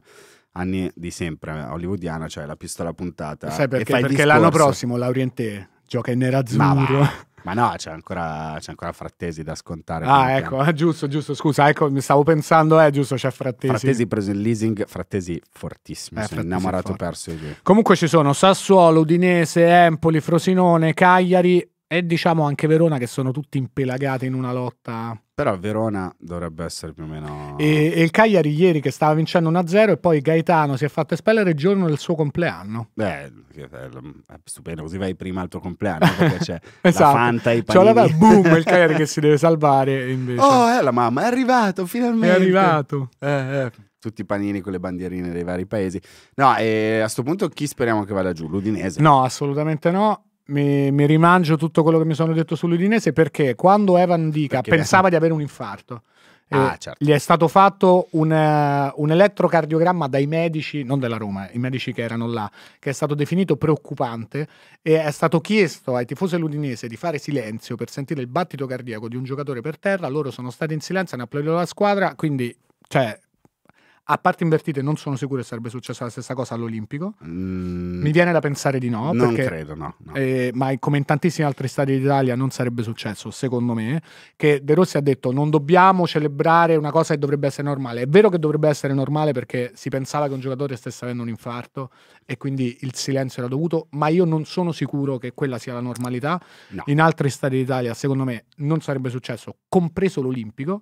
anni di sempre hollywoodiana, cioè la pistola puntata. Sai perché? perché l'anno prossimo Lauriente gioca in nerazzurro. Ma, ma no, c'è ancora, c'è ancora, Frattesi da scontare. Ah, ecco, ah, giusto, giusto, scusa, ecco, mi stavo pensando, eh, giusto, c'è Frattesi. Frattesi preso in leasing, Frattesi fortissimo, eh, sono Frattesi innamorato forte. perso. Io. Comunque ci sono Sassuolo, Udinese, Empoli, Frosinone, Cagliari e diciamo anche Verona che sono tutti impelagati in una lotta però Verona dovrebbe essere più o meno... E, e il Cagliari ieri che stava vincendo 1-0 e poi Gaetano si è fatto espellere il giorno del suo compleanno. Beh, eh, è stupendo, così vai prima al tuo compleanno perché c'è esatto. la Fanta, i panini. C'è boom, il Cagliari che si deve salvare invece. Oh, è eh, la mamma, è arrivato finalmente. È arrivato. Eh, eh tutti i panini con le bandierine dei vari paesi. No, e a questo punto chi speriamo che vada giù? L'Udinese? No, assolutamente no mi, mi, rimangio tutto quello che mi sono detto sull'Udinese perché quando Evan Dica perché pensava è... di avere un infarto, ah, eh, certo. gli è stato fatto un, uh, un, elettrocardiogramma dai medici, non della Roma, eh, i medici che erano là, che è stato definito preoccupante e è stato chiesto ai tifosi dell'Udinese di fare silenzio per sentire il battito cardiaco di un giocatore per terra, loro sono stati in silenzio, hanno applaudito la squadra, quindi cioè, a parte invertite non sono sicuro che sarebbe successa la stessa cosa all'Olimpico. Mm, Mi viene da pensare di no. Non perché, credo, no. no. Eh, ma come in tantissimi altri stati d'Italia non sarebbe successo, secondo me, che De Rossi ha detto non dobbiamo celebrare una cosa che dovrebbe essere normale. È vero che dovrebbe essere normale perché si pensava che un giocatore stesse avendo un infarto e quindi il silenzio era dovuto, ma io non sono sicuro che quella sia la normalità. No. In altri stati d'Italia, secondo me, non sarebbe successo, compreso l'Olimpico.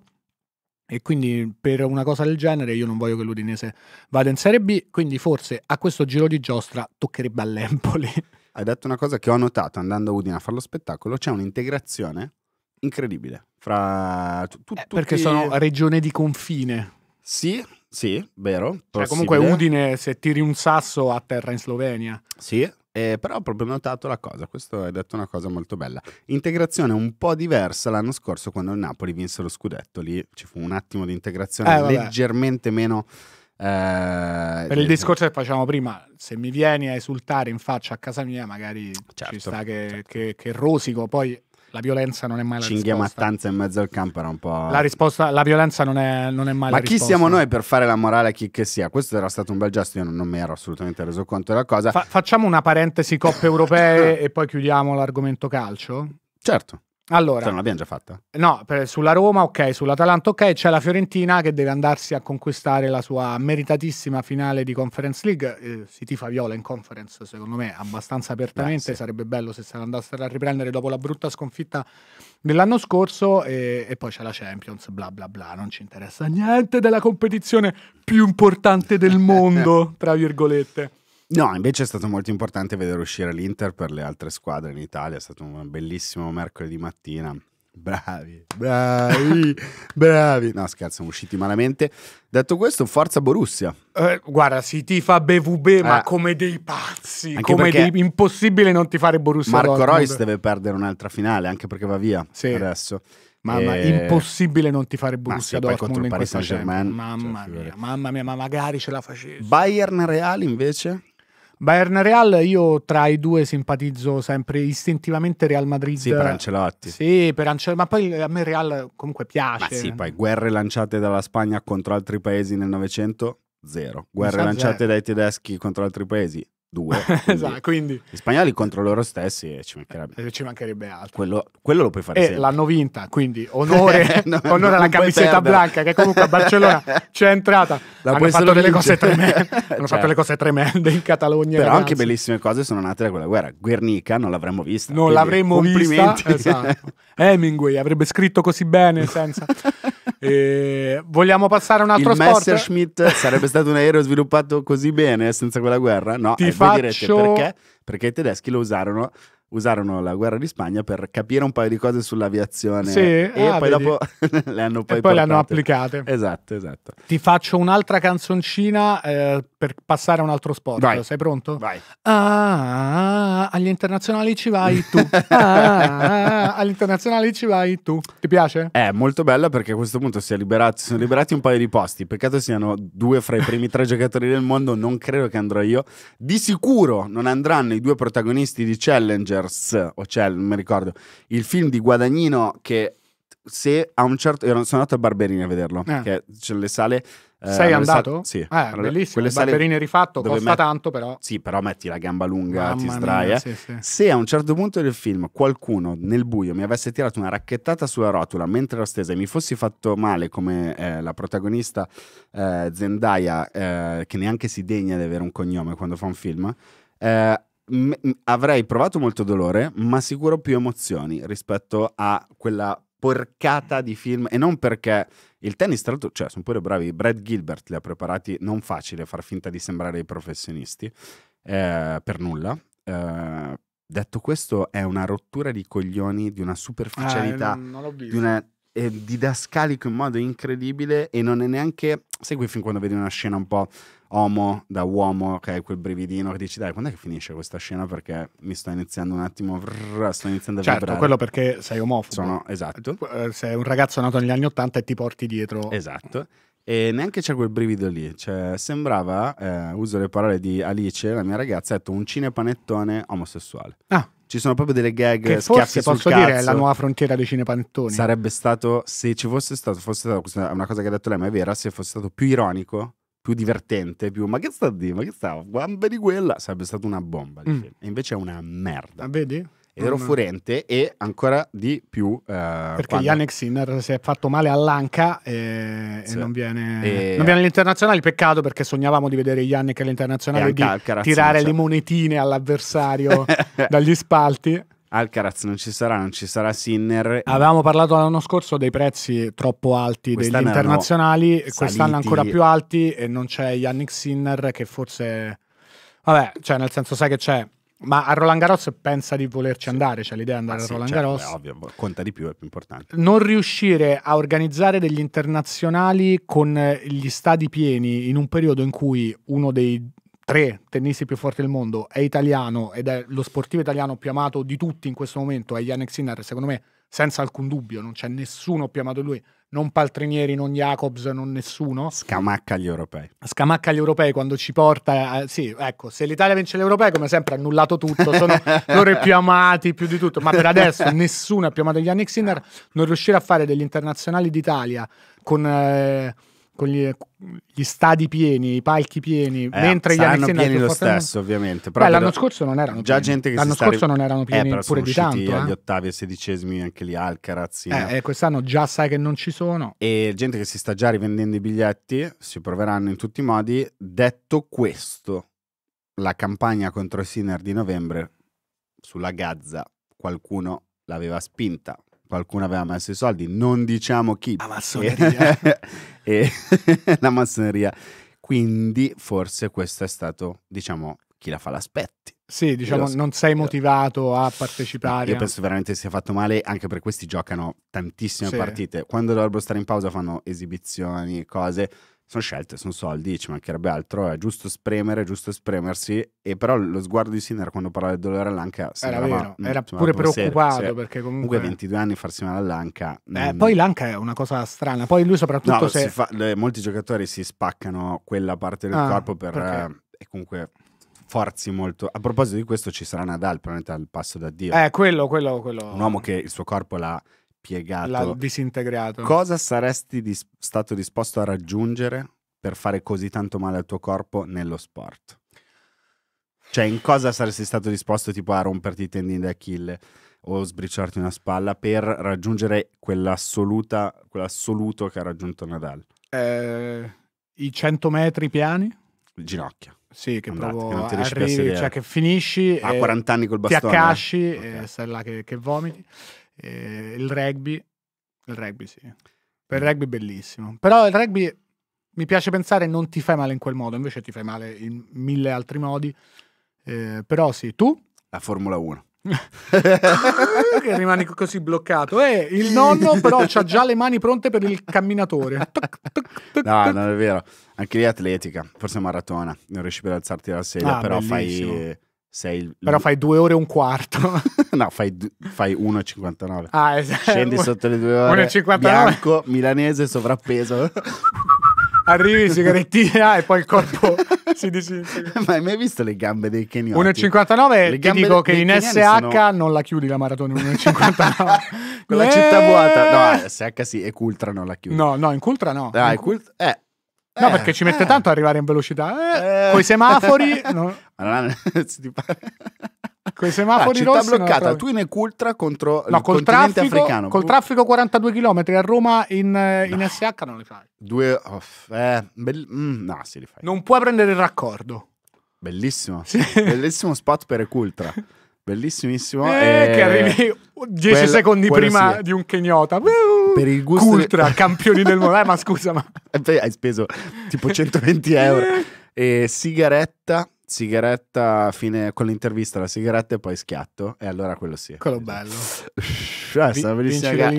E quindi per una cosa del genere io non voglio che l'Udinese vada in Serie B, quindi forse a questo giro di giostra toccherebbe all'Empoli. Hai detto una cosa che ho notato andando a Udine a fare lo spettacolo, c'è un'integrazione incredibile fra tu, tu, eh, tutti... Perché sono regione di confine. Sì, sì, vero. Cioè, comunque Udine, se tiri un sasso, a terra in Slovenia. Sì, eh, però ho proprio notato la cosa, questo è detto una cosa molto bella. Integrazione un po' diversa l'anno scorso quando il Napoli vinse lo scudetto, lì ci fu un attimo di integrazione eh, leggermente meno... Eh, per il discorso che facciamo prima, se mi vieni a esultare in faccia a casa mia, magari certo, ci sta che, certo. che, che rosico, poi la violenza non è mai la Cinghia risposta. mattanza in mezzo al campo era un po'. La risposta, la violenza non è, non è mai Ma la risposta. Ma chi siamo noi per fare la morale a chi che sia? Questo era stato un bel gesto, io non, non mi ero assolutamente reso conto della cosa. Fa facciamo una parentesi coppe europee e poi chiudiamo l'argomento calcio? Certo. Allora, cioè non l'abbiamo già fatta? No, per, sulla Roma ok, sull'Atalanta ok, c'è la Fiorentina che deve andarsi a conquistare la sua meritatissima finale di Conference League, eh, si tifa viola in Conference secondo me abbastanza apertamente, Beh, sì. sarebbe bello se se la andassero a riprendere dopo la brutta sconfitta dell'anno scorso e, e poi c'è la Champions, bla bla bla, non ci interessa niente della competizione più importante del mondo, tra virgolette. No, invece è stato molto importante vedere uscire l'Inter per le altre squadre in Italia, è stato un bellissimo mercoledì mattina. Bravi, bravi, bravi. No, scherzo, sono usciti malamente. Detto questo, forza Borussia. Eh, guarda, si tifa BVB, eh, ma come dei pazzi. come dei... impossibile non ti fare Borussia. Marco Dortmund. Reus deve perdere un'altra finale, anche perché va via sì. adesso. Mamma, e... impossibile non ti fare Borussia ma sì, contro il Paris Saint-Germain. Mamma cioè, mia, mamma mia, ma magari ce la facevi. Bayern Real invece? Bayern Real, io tra i due simpatizzo sempre istintivamente Real Madrid. Sì, per Ancelotti. Sì, per Ancelotti, ma poi a me Real comunque piace. Ma sì, poi guerre lanciate dalla Spagna contro altri paesi nel Novecento, zero. Guerre lanciate zero. dai tedeschi contro altri paesi, due. Quindi esatto, quindi... Gli spagnoli contro loro stessi e ci mancherebbe, e eh, ci mancherebbe altro. Quello, quello, lo puoi fare. E sempre. l'hanno vinta, quindi onore, eh, no, onore alla camiseta blanca che comunque a Barcellona c'è entrata. La hanno fatto delle cose tremende, hanno fatto certo. delle cose tremende in Catalogna. Però ragazzi. anche bellissime cose sono nate da quella guerra. Guernica non l'avremmo vista. Non l'avremmo vista. Esatto. Hemingway avrebbe scritto così bene senza... E vogliamo passare a un altro il sport? Messerschmitt sarebbe stato un aereo sviluppato così bene eh, senza quella guerra? No, ti eh, faccio... direte perché? Perché i tedeschi lo usarono usarono la guerra di Spagna per capire un paio di cose sull'aviazione sì, e ah, poi vedi. dopo le hanno poi, e poi le hanno applicate. Esatto, esatto. Ti faccio un'altra canzoncina eh, per passare a un altro sport. Vai. Sei pronto? Vai. Ah, agli internazionali ci vai tu. Ah, agli internazionali ci vai tu. Ti piace? È molto bella perché a questo punto si, liberato, si sono liberati un paio di posti. Peccato siano due fra i primi tre giocatori del mondo, non credo che andrò io. Di sicuro non andranno i due protagonisti di Challenger Brothers, o Cell, non mi ricordo, il film di Guadagnino che se a un certo... Ero, sono andato a Barberini a vederlo, eh. che c'è le sale... Eh, Sei andato? Eh, sale, sì. Ah, eh, bellissimo, Barberini rifatto, costa met... tanto però... Sì, però metti la gamba lunga, Mamma ti sdrai. Mia, sì, sì. Se a un certo punto del film qualcuno nel buio mi avesse tirato una racchettata sulla rotola mentre ero stesa e mi fossi fatto male come eh, la protagonista eh, Zendaya, eh, che neanche si degna di avere un cognome quando fa un film... Eh, m- avrei provato molto dolore, ma sicuro più emozioni rispetto a quella porcata di film e non perché il tennis tra l'altro cioè sono pure bravi Brad Gilbert li ha preparati non facile far finta di sembrare i professionisti eh, per nulla eh, detto questo è una rottura di coglioni di una superficialità ah, non, non di una eh, didascalico in modo incredibile e non è neanche... Segui fin quando vedi una scena un po' homo da uomo, che hai quel brividino che dici dai, quando è che finisce questa scena? Perché mi sto iniziando un attimo, vrr, sto iniziando a certo, vibrare. quello perché sei omofobo. Sono, esatto. Eh, sei un ragazzo nato negli anni Ottanta e ti porti dietro... Esatto. E neanche c'è quel brivido lì, cioè, sembrava, eh, uso le parole di Alice, la mia ragazza, ha detto un cinepanettone omosessuale. Ah. Ci sono proprio delle gag che forse posso dire è la nuova frontiera dei cinepantoni. Sarebbe stato, se ci fosse stato, fosse stato, una cosa che ha detto lei, ma è vera, se fosse stato più ironico, più divertente, più ma che sta a dire, ma che sta, gamba di quella, sarebbe stata una bomba. Mm. E invece è una merda. Ma ah, vedi? ed ero mm. furente e ancora di più eh, perché quando... Yannick Sinner si è fatto male all'anca e, sì. e non viene e... non viene all'internazionale peccato perché sognavamo di vedere Yannick all'internazionale e di Alcaraz, tirare le monetine all'avversario dagli spalti Alcaraz non ci sarà, non ci sarà Sinner. Avevamo parlato l'anno scorso dei prezzi troppo alti quest'anno degli internazionali, quest'anno ancora più alti e non c'è Yannick Sinner che forse... Vabbè, cioè nel senso sai che c'è, ma a Roland Garros pensa di volerci andare, sì. cioè l'idea è andare ah, a Roland certo, Garros. Cioè, ovvio, conta di più, è più importante. Non riuscire a organizzare degli internazionali con eh, gli stadi pieni in un periodo in cui uno dei tre tennisti più forti del mondo è italiano ed è lo sportivo italiano più amato di tutti in questo momento, è Yannick Sinner, secondo me senza alcun dubbio, non c'è nessuno più amato di lui non Paltrinieri, non Jacobs, non nessuno. Scamacca gli europei. Scamacca gli europei quando ci porta. A... Eh, sì, ecco, se l'Italia vince gli europei, come sempre, ha annullato tutto. Sono loro i più amati, più di tutto. Ma per adesso nessuno è più amato di Yannick Sinner. Non riuscire a fare degli internazionali d'Italia con. Eh con gli, gli, stadi pieni, i palchi pieni, eh, mentre gli anni pieni lo stesso, ovviamente. Però Beh, l'anno scorso non erano già pieni. gente che l'anno scorso ri... non erano eh, pieni eh, pure di tanto. Agli eh. ottavi e sedicesimi anche lì Alcaraz. Eh, eh, quest'anno già sai che non ci sono. E gente che si sta già rivendendo i biglietti, si proveranno in tutti i modi. Detto questo, la campagna contro i Sinner di novembre sulla Gaza, qualcuno l'aveva spinta, qualcuno aveva messo i soldi, non diciamo chi. La massoneria. e la massoneria. Quindi forse questo è stato, diciamo, chi la fa l'aspetti. Sì, diciamo, non sei eh, motivato a partecipare. Io penso veramente sia fatto male, anche per questi giocano tantissime sì. partite. Quando dovrebbero stare in pausa fanno esibizioni, cose sono scelte, sono soldi, ci mancherebbe altro, è giusto spremere, è giusto spremersi, e però lo sguardo di Sinner quando parla del dolore all'anca era, vero, mh, mm, era pure preoccupato serio, perché comunque... comunque 22 anni farsi male all'anca. Eh, mh. Mm. Poi l'anca è una cosa strana, poi lui soprattutto no, se... Fa, le, molti giocatori si spaccano quella parte del ah, corpo per... Eh, e comunque forzi molto. A proposito di questo ci sarà Nadal, probabilmente al passo da Dio. Eh, quello, quello, quello. Un uomo che il suo corpo l'ha piegato. L'ha disintegrato. Cosa saresti dis- stato disposto a raggiungere per fare così tanto male al tuo corpo nello sport? Cioè, in cosa saresti stato disposto tipo a romperti i tendini d'Achille o sbriciarti una spalla per raggiungere quell'assoluto che ha raggiunto Nadal? Eh, I 100 metri piani? Il ginocchio. Sì, che Andate, proprio che arrivi, cioè che finisci a 40 anni col bastone. Ti accasci eh. okay. e stai là che, che vomiti. E eh, il rugby, il rugby sì. Per il mm. rugby bellissimo. Però il rugby mi piace pensare non ti fai male in quel modo, invece ti fai male in mille altri modi. Eh, però sì, tu? La Formula 1. che rimani così bloccato. E eh, il nonno però ha già le mani pronte per il camminatore. no, non è vero. Anche lì atletica, forse maratona. Non riesci più ad alzarti dalla sedia, ah, però bellissimo. fai sei Però fai due ore e un quarto. no, fai, fai 1,59. Ah, esatto. Scendi sotto le due ore. 1,59. Bianco, milanese, sovrappeso. Arrivi, sigarettina ah, e poi il corpo si disintegra. Ma hai mai visto le gambe dei keniani? 1,59 ti dico che in SH sono... non la chiudi la maratona 1,59. Quella città eh! vuota. No, SH sì, e Cultra non la chiudi. No, no, in Cultra no. Dai, ah, in Cultra... Eh. No, eh, perché ci mette eh. tanto ad arrivare in velocità. Eh, eh. Con i semafori. no. Ma non è... ti pare? Con i semafori ah, città rossi. bloccata, Twin Cultra contro no, il col continente traffico, africano. Col traffico 42 km a Roma in, in no. SH non li fai. Due off, eh, bell- mm, no, si li fai. Non puoi prendere il raccordo. Bellissimo. Sì. Bellissimo spot per Cultra. bellissimissimo. Eh, e... Eh, che arrivi 10 quella, secondi quella prima sì. di un kenyota. Per il gusto. Ultra, di... campioni del mondo. Eh, ma scusa, ma. Hai speso tipo 120 euro. Eh. E sigaretta. Sigaretta fine con l'intervista, la sigaretta e poi schiatto. E allora quello sì. Quello bello. Cioè, Vi, bellissima.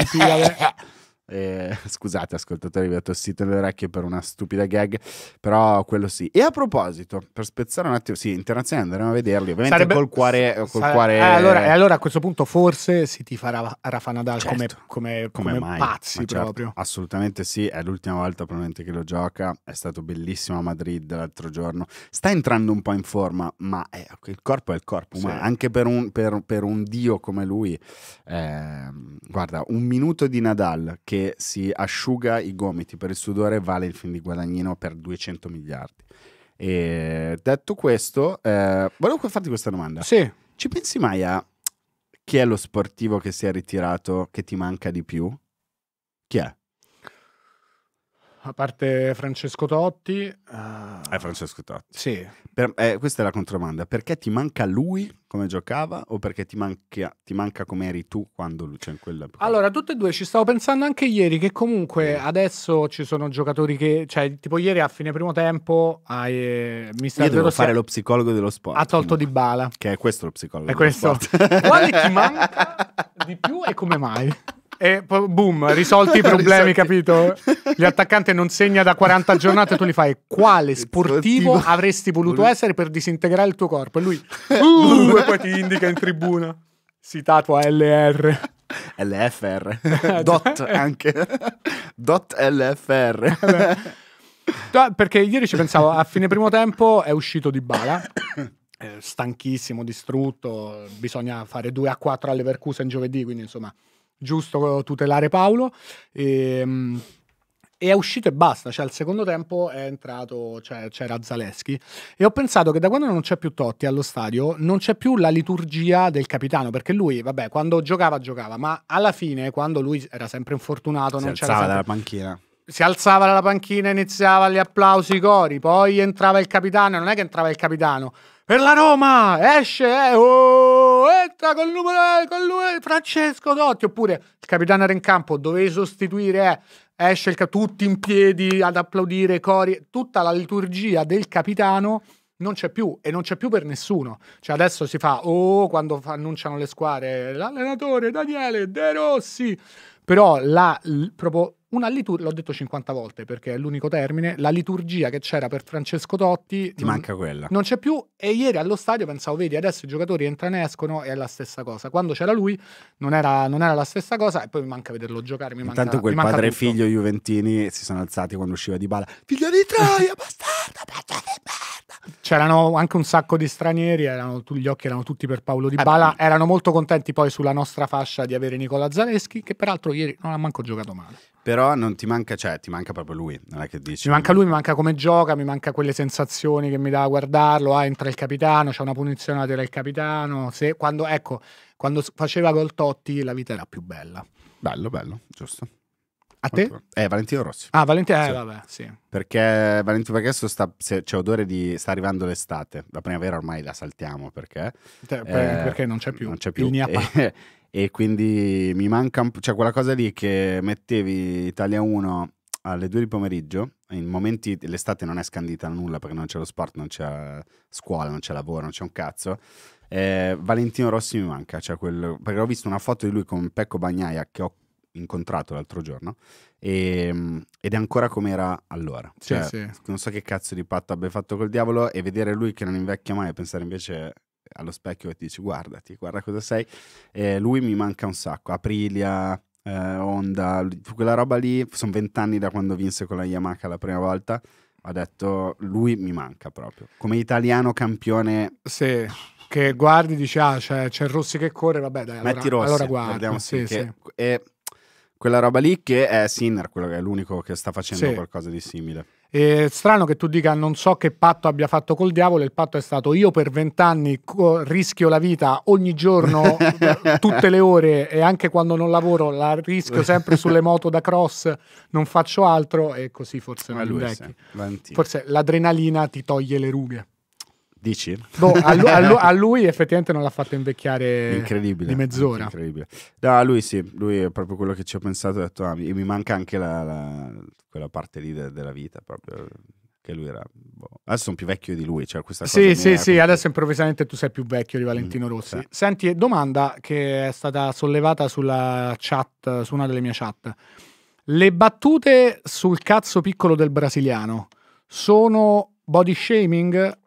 Eh, scusate, ascoltatori, vi ho tossito le orecchie per una stupida gag, però quello sì. E a proposito, per spezzare un attimo, sì, internazionale andremo a vederli, ovviamente Sarebbe, col cuore. Col sare... cuore... Eh, allora, e eh, allora a questo punto forse si ti farà Rafa Nadal certo. come, come, come, come mai, pazzi certo, proprio. Certo, assolutamente sì, è l'ultima volta probabilmente che lo gioca, è stato bellissimo a Madrid l'altro giorno, sta entrando un po' in forma, ma eh, il corpo è il corpo, sì. anche per un, per, per un dio come lui, ehm, guarda, un minuto di Nadal che che si asciuga i gomiti per il sudore vale il film di guadagnino per 200 miliardi. E detto questo, eh, volevo farti questa domanda. Sì. Ci pensi mai a chi è lo sportivo che si è ritirato che ti manca di più? Chi è? a parte Francesco Totti. Uh... Eh, è eh, Francesco Totti. Sì. Per, eh, questa è la contromanda. Perché ti manca lui come giocava o perché ti manca, ti manca come eri tu quando lui c'è cioè in quella... Allora, tutte e due, ci stavo pensando anche ieri che comunque eh. adesso ci sono giocatori che... Cioè, tipo ieri a fine primo tempo hai... Eh, Mister Io devo fare lo psicologo dello sport. Ha tolto Di Bala. Che è questo lo psicologo è questo. Sport. Quale ti manca di più e come mai? e boom, risolti i problemi, capito? L'attaccante non segna da 40 giornate, tu gli fai quale sportivo avresti voluto essere per disintegrare il tuo corpo? E lui, uh, e poi ti indica in tribuna. Si tatua LR. LFR. Dot anche. Dot LFR. Perché ieri ci pensavo, a fine primo tempo è uscito di bala. Eh, stanchissimo, distrutto, bisogna fare 2 a 4 alle in giovedì, quindi insomma giusto tutelare Paolo. E, ehm, e è uscito e basta. Cioè, al secondo tempo è entrato, cioè, c'era Zaleschi. E ho pensato che da quando non c'è più Totti allo stadio, non c'è più la liturgia del capitano. Perché lui, vabbè, quando giocava, giocava, ma alla fine, quando lui era sempre infortunato, si non c'era. Sempre... dalla panchina si alzava dalla panchina, iniziava gli applausi, i cori, poi entrava il capitano, non è che entrava il capitano, per la Roma, esce, eh, oh, entra con lui, con lui, Francesco Dotti, oppure il capitano era in campo, dovevi sostituire, eh, esce il tutti in piedi ad applaudire, cori, tutta la liturgia del capitano non c'è più e non c'è più per nessuno. Cioè adesso si fa oh quando annunciano le squadre l'allenatore Daniele De Rossi, però là proprio una liturgia, l'ho detto 50 volte perché è l'unico termine, la liturgia che c'era per Francesco Totti. Ti manca quella. Non c'è più e ieri allo stadio pensavo, vedi, adesso i giocatori entrano e escono e è la stessa cosa. Quando c'era lui non era, non era la stessa cosa e poi mi manca vederlo giocare. Mi Intanto manca, quel mi manca padre e figlio Juventini si sono alzati quando usciva di bala. Figlio di Troia, basta! C'erano anche un sacco di stranieri, erano, gli occhi erano tutti per Paolo Di eh, Bala, eh erano molto contenti poi sulla nostra fascia di avere Nicola Zaleschi, che peraltro ieri non ha manco giocato male. Però non ti manca, cioè ti manca proprio lui, non è che dici... Mi manca lui, mi manca come gioca, mi manca quelle sensazioni che mi dà a guardarlo, ah, entra il capitano, c'è una punizione alla il capitano, se, quando, ecco, quando faceva gol Totti la vita era più bella. Bello, bello, giusto. A te? Eh, Valentino Rossi. Ah, Valentino, eh, sì. vabbè, sì. Perché Valentino Perché sta, se, c'è odore di... sta arrivando l'estate, la primavera ormai la saltiamo perché... Te, eh, perché non c'è più. Non c'è più. Il e, e quindi mi manca... Un, cioè quella cosa lì che mettevi Italia 1 alle 2 di pomeriggio, in momenti l'estate non è scandita a nulla perché non c'è lo sport, non c'è scuola, non c'è lavoro, non c'è un cazzo. Eh, Valentino Rossi mi manca, cioè quel, perché ho visto una foto di lui con Pecco Bagnaia che ho incontrato l'altro giorno e, ehm, ed è ancora come era allora. Cioè, sì, sì. non so che cazzo di patto abbia fatto col diavolo e vedere lui che non invecchia mai e pensare invece allo specchio e ti dici guardati, guarda cosa sei. E lui mi manca un sacco. Aprilia, eh, Honda, quella roba lì, sono vent'anni da quando vinse con la Yamaha la prima volta. Ha detto lui mi manca proprio. Come italiano campione... Sì che guardi dici ah c'è, Rossi che corre vabbè dai metti allora, Rossi allora guardi sì, sì. E quella roba lì che è Sinner, quello che è l'unico che sta facendo sì. qualcosa di simile. È strano che tu dica non so che patto abbia fatto col diavolo, il patto è stato io per vent'anni rischio la vita ogni giorno, tutte le ore e anche quando non lavoro la rischio sempre sulle moto da cross, non faccio altro e così forse non invecchi. Forse l'adrenalina ti toglie le rughe. Dici? Boh, a, lui, a, lui, a, lui, effettivamente non l'ha fatto invecchiare incredibile, di mezz'ora. Incredibile. No, lui sì, lui è proprio quello che ci ho pensato. detto, ah, mi, mi manca anche la, la, quella parte lì de, della vita proprio lui era. Boh. Adesso sono più vecchio di lui. Cioè questa sì, sì, sì. Che... Adesso improvvisamente tu sei più vecchio di Valentino mm, Rossi. Sì. Senti, domanda che è stata sollevata sulla chat, su una delle mie chat. Le battute sul cazzo piccolo del brasiliano sono body shaming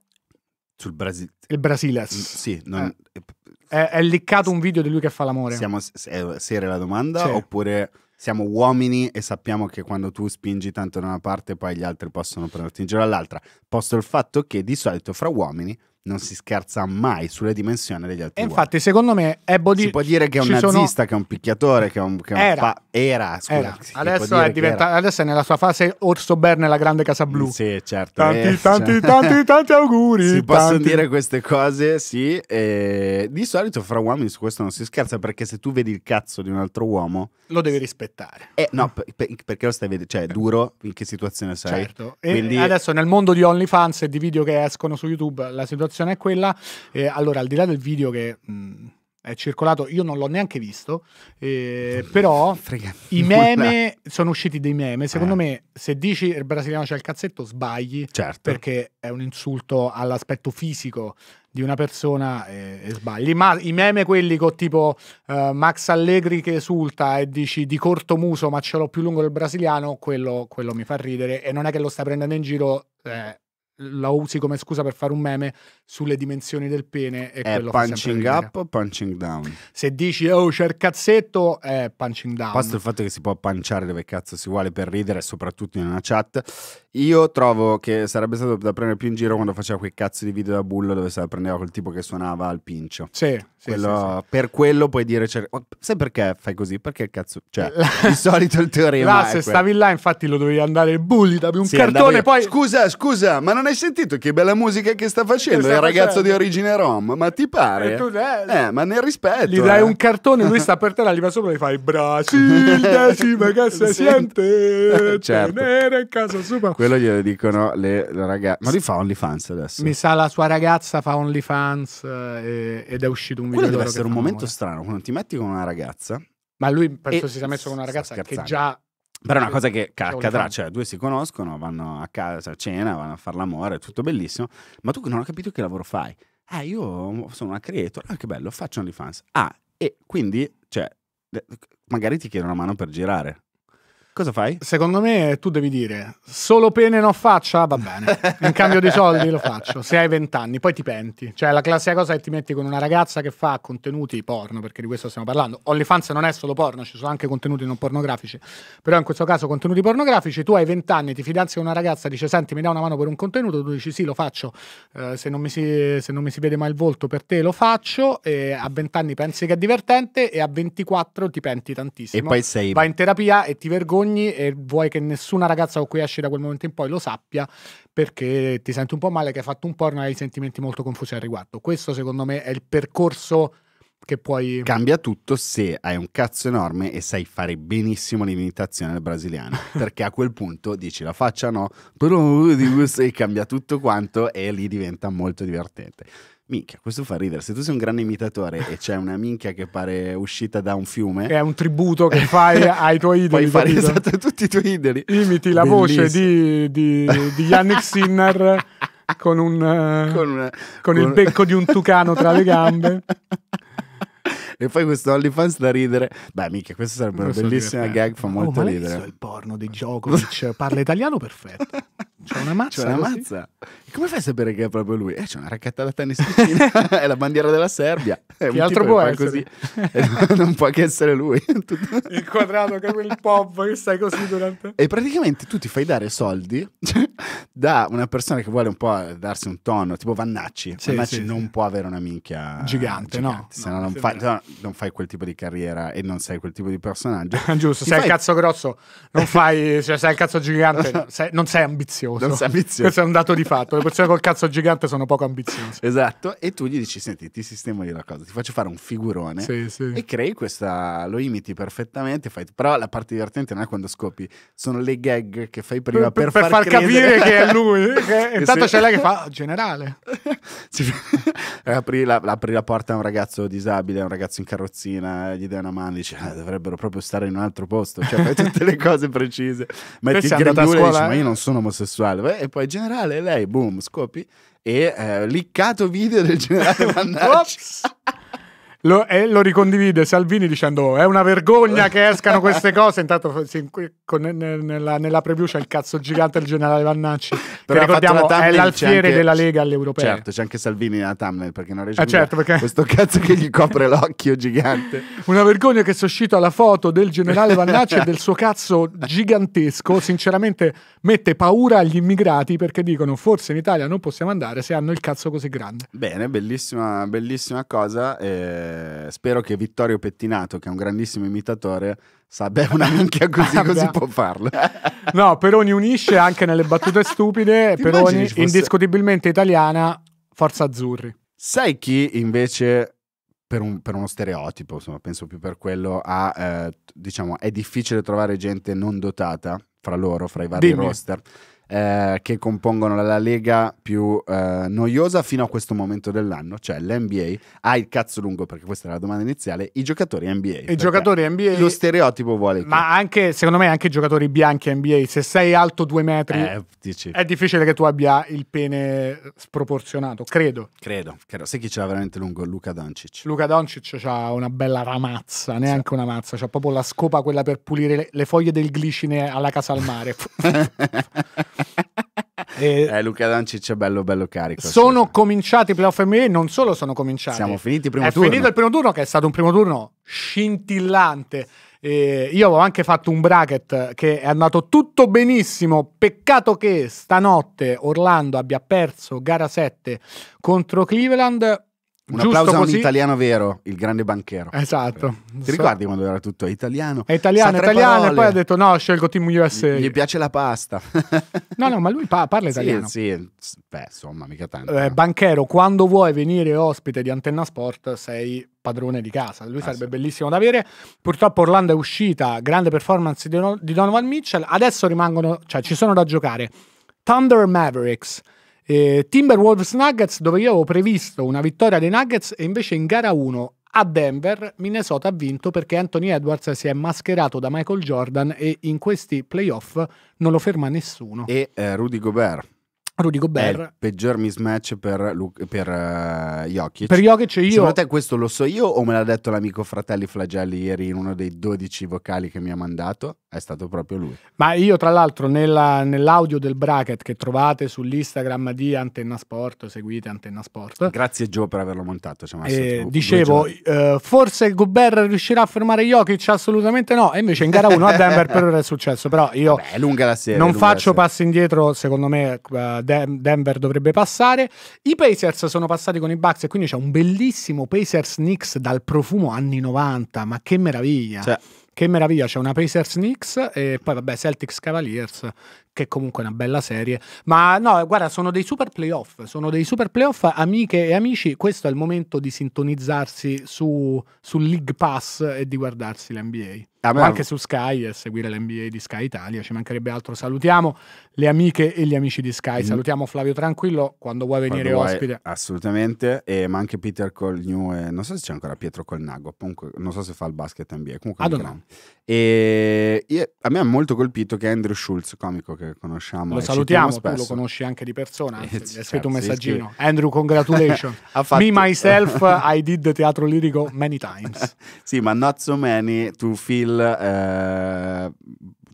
sul Brasile. Il Brasiles. Sì, non... eh. è, è liccato un video di lui che fa l'amore. Siamo eh, seria la domanda sì. oppure siamo uomini e sappiamo che quando tu spingi tanto da una parte poi gli altri possono prenderti in giro all'altra. Posto il fatto che di solito fra uomini non si scherza mai sulle dimensioni degli altri. E infatti, uomini. secondo me, è di... Si può dire che è un nazista, sono... che è un picchiatore, che è un. Che era. Pa... era, scusa, era. Adesso, è diventa... era. Adesso, è nella sua fase Orso Bear nella Grande Casa Blu. Sì, certo. Tanti, eh, tanti, cioè... tanti, tanti auguri. Si tanti. possono dire queste cose, sì. E... Di solito, fra uomini su questo non si scherza perché se tu vedi il cazzo di un altro uomo. Lo devi rispettare. Eh, no, per, per, perché lo stai vedendo? Cioè, è duro in che situazione sei. Certo. Quindi... adesso, nel mondo di OnlyFans e di video che escono su YouTube, la situazione situazione è quella. Eh, allora, al di là del video che... Mh, è circolato, io non l'ho neanche visto, eh, però Frega. i meme, sono usciti dei meme, secondo eh. me se dici il brasiliano c'è il cazzetto sbagli, certo. perché è un insulto all'aspetto fisico di una persona e, e sbagli, ma i meme quelli con tipo uh, Max Allegri che esulta e dici di corto muso ma ce l'ho più lungo del brasiliano, quello, quello mi fa ridere e non è che lo sta prendendo in giro, eh, la usi come scusa per fare un meme sulle dimensioni del pene. E è punching up o punching down? Se dici oh c'è il cazzetto, è punching down. Basta il fatto che si può panciare dove cazzo si vuole per ridere, soprattutto in una chat. Io trovo che sarebbe stato da prendere più in giro quando faceva quei cazzo di video da bullo dove se la prendeva col tipo che suonava al pincio. Sì, sì, quello, sì, Per quello puoi dire, cioè, oh, sai perché fai così? Perché il cazzo, cioè, la... di solito il teorema. Là, se quello. stavi là, infatti, lo dovevi andare bulli, davi un cartone, poi. Scusa, scusa, ma non non hai sentito che bella musica che sta facendo che sta il ragazzo di origine rom? Ma ti pare? Eh, tu, eh, ma nel rispetto. Gli dai eh. un cartone, lui sta per terra, arriva sopra e gli fai Brasile, sì, ma che si sente? Certo. Tenere in casa sua. Quello glielo dicono le, ragazze. Ma lui fa OnlyFans adesso. Mi sa la sua ragazza fa OnlyFans eh, ed è uscito un Quello video. Quello deve essere un momento amore. strano, quando ti metti con una ragazza ma lui penso si sia messo con una ragazza che già però è una cosa che accadrà, cioè due si conoscono, vanno a casa, a cena, vanno a fare l'amore, è tutto bellissimo, ma tu non hai capito che lavoro fai. Ah, io sono una creator, ah che bello, faccio OnlyFans. Ah, e quindi, cioè, magari ti chiedo una mano per girare. Cosa fai? Secondo me tu devi dire solo pene non faccia, va bene. In cambio di soldi lo faccio. Se hai vent'anni, poi ti penti. Cioè, la classica cosa è che ti metti con una ragazza che fa contenuti porno, perché di questo stiamo parlando. OnlyFans non è solo porno, ci sono anche contenuti non pornografici. Però in questo caso contenuti pornografici, tu hai vent'anni, ti fidanzi con una ragazza, dice senti mi dà una mano per un contenuto, tu dici sì lo faccio, eh, se, non si, se, non mi si, vede mai il volto per te lo faccio, e a vent'anni pensi che è divertente e a 24 ti penti tantissimo. E poi sei... Vai in terapia e ti vergogni sogni e vuoi che nessuna ragazza con cui esci da quel momento in poi lo sappia perché ti senti un po' male che hai fatto un porno e hai sentimenti molto confusi al riguardo. Questo secondo me è il percorso che puoi... Cambia tutto se hai un cazzo enorme e sai fare benissimo l'imitazione brasiliana, perché a quel punto dici la faccia no, però cambia tutto quanto e lì diventa molto divertente. Minchia, questo fa ridere. Se tu sei un grande imitatore e c'è una minchia che pare uscita da un fiume. È un tributo che fai ai tuoi idoli. Puoi fare esatto tutti i tuoi idoli. Imiti la voce di, di, di Yannick Sinner con, un, con, una, con, con, il becco di un tucano tra le gambe. E poi questo OnlyFans da ridere. Beh, mica, questa sarebbe una bellissima gag, fa oh, molto oh, ridere. Questo è il porno di Djokovic, parla italiano perfetto. C'è una mazza. C'è una mazza. Come fai a sapere che è proprio lui? Eh, c'è una racchetta da tennis è la bandiera della Serbia. È che eh, altro può che essere? Così. non può che essere lui. il quadrato che è quel pop che stai così durante. E praticamente tu ti fai dare soldi da una persona che vuole un po' darsi un tono, tipo Vannacci. Sì, Vannacci sì, non sì. può avere una minchia gigante, gigante no? Se no, no non, fai, non fai quel tipo di carriera e non sei quel tipo di personaggio. Giusto, ti sei fai... il cazzo grosso, non fai, cioè sei il cazzo gigante, sei, non sei ambizioso ambizioso. Non sei ambizioso. Questo è un dato di fatto. Le persone col cazzo gigante sono poco ambiziose. Esatto. E tu gli dici: Senti, ti sistemo io la cosa, ti faccio fare un figurone sì, sì. e crei questa. Lo imiti perfettamente. Fai... Però la parte divertente non è quando scopi, sono le gag che fai prima per, per, per far, far capire che è lui. Che... Intanto c'è lei che fa generale. Eh, apri, la, apri la porta a un ragazzo disabile, a un ragazzo in carrozzina, gli dai una mano, dice: ah, dovrebbero proprio stare in un altro posto. Cioè, fai tutte le cose precise. Metti il grembiule e dici: Ma io eh? non sono omosessuale salve, e poi generale, lei, boom, scopi, e eh, liccato video del generale Mannaggia. Lo, e lo ricondivide Salvini dicendo è una vergogna che escano queste cose. Intanto si, con, nella, nella, preview c'è il cazzo gigante del generale Vannacci. Però che ricordiamo è l'alfiere anche, della Lega all'Europeo. Certo, c'è anche Salvini nella thumbnail perché non riesce eh, a certo, perché... questo cazzo che gli copre l'occhio gigante. Una vergogna che uscita la foto del generale Vannacci e del suo cazzo gigantesco. Sinceramente mette paura agli immigrati perché dicono forse in Italia non possiamo andare se hanno il cazzo così grande. Bene, bellissima, bellissima cosa. Eh eh, spero che Vittorio Pettinato, che è un grandissimo imitatore, sa, beh, una minchia così, così può farlo. no, Peroni unisce anche nelle battute stupide, Peroni fosse... indiscutibilmente italiana, forza azzurri. Sai chi invece, per, un, per uno stereotipo, insomma, penso più per quello, ha, eh, diciamo, è difficile trovare gente non dotata fra loro, fra i vari Dimmi. roster? eh, che compongono la lega più eh, noiosa fino a questo momento dell'anno, cioè l'NBA, ha ah, il cazzo lungo perché questa era la domanda iniziale, i giocatori NBA. I giocatori NBA. Lo stereotipo vuole che... Ma anche, secondo me, anche i giocatori bianchi NBA, se sei alto due metri, eh, è difficile che tu abbia il pene sproporzionato, credo. Credo, credo. Sai chi ce l'ha veramente lungo? Luca Doncic. Luca Doncic ha una bella ramazza, neanche sì. una mazza, c'ha proprio la scopa quella per pulire le, le foglie del glicine alla casa al mare. Eh, eh, Luca Dancic è bello, bello carico. Sono cominciati i playoff NBA, non solo sono cominciati. Siamo finiti il primo è turno. È finito il primo turno, che è stato un primo turno scintillante. Eh, io avevo anche fatto un bracket che è andato tutto benissimo. Peccato che stanotte Orlando abbia perso gara 7 contro Cleveland. Un Giusto applauso così. a un italiano vero, il grande banchero. Esatto. Ti so. ricordi quando era tutto italiano? È italiano, italiano, parole. e poi ha detto no, scelgo Team USA. Gli, gli piace la pasta. no, no, ma lui pa- parla italiano. Sì, sì, beh, insomma, mica tanto. Eh, banchero, quando vuoi venire ospite di Antenna Sport sei padrone di casa. Lui ah, sarebbe sì. bellissimo da avere. Purtroppo Orlando è uscita, grande performance di, Donovan Mitchell. Adesso rimangono, cioè ci sono da giocare. Thunder Mavericks. Eh, Timberwolves Nuggets, dove io avevo previsto una vittoria dei Nuggets, e invece in gara 1 a Denver Minnesota ha vinto perché Anthony Edwards si è mascherato da Michael Jordan e in questi playoff non lo ferma nessuno. E eh, Rudy Gobert. Rudy Gobert. È il peggior mismatch per, Lu- per uh, Jokic. Per Jokic io... Secondo te questo lo so io o me l'ha detto l'amico Fratelli Flagelli ieri in uno dei 12 vocali che mi ha mandato? È stato proprio lui. Ma io tra l'altro nella, nell'audio del bracket che trovate sull'Instagram di Antenna Sport, seguite Antenna Sport. Grazie Gio per averlo montato. Eh, dicevo, uh, forse Gobert riuscirà a fermare Jokic? Assolutamente no. E invece in gara 1 a Denver per ora è successo. Però io... Beh, è lunga la serie. Non faccio passi indietro, secondo me... Uh, Denver dovrebbe passare. I Pacers sono passati con i Bucks e quindi c'è un bellissimo Pacers Knicks dal profumo anni 90, ma che meraviglia! Cioè. Che meraviglia, c'è una Pacers Knicks e poi vabbè Celtics Cavaliers, che comunque è una bella serie. Ma no, guarda, sono dei super playoff, sono dei super playoff, amiche e amici, questo è il momento di sintonizzarsi su, su League Pass e di guardarsi l'NBA anche su Sky e seguire l'NBA di Sky Italia, ci mancherebbe altro. Salutiamo le amiche e gli amici di Sky, mm. salutiamo Flavio Tranquillo quando vuoi venire quando vuoi, ospite. assolutamente, e, ma anche Peter Colnew, e, non so se c'è ancora Pietro Colnago, comunque non so se fa il basket NBA, comunque Adonai. Ah, e io, a me ha molto colpito che Andrew Schultz, comico che conosciamo, lo salutiamo, tu lo conosci anche di persona, anzi, gli hai scritto un certo, messaggino. Andrew, congratulations. fatto... Me, myself, I did teatro lirico many times. sì, ma not so many to feel eh,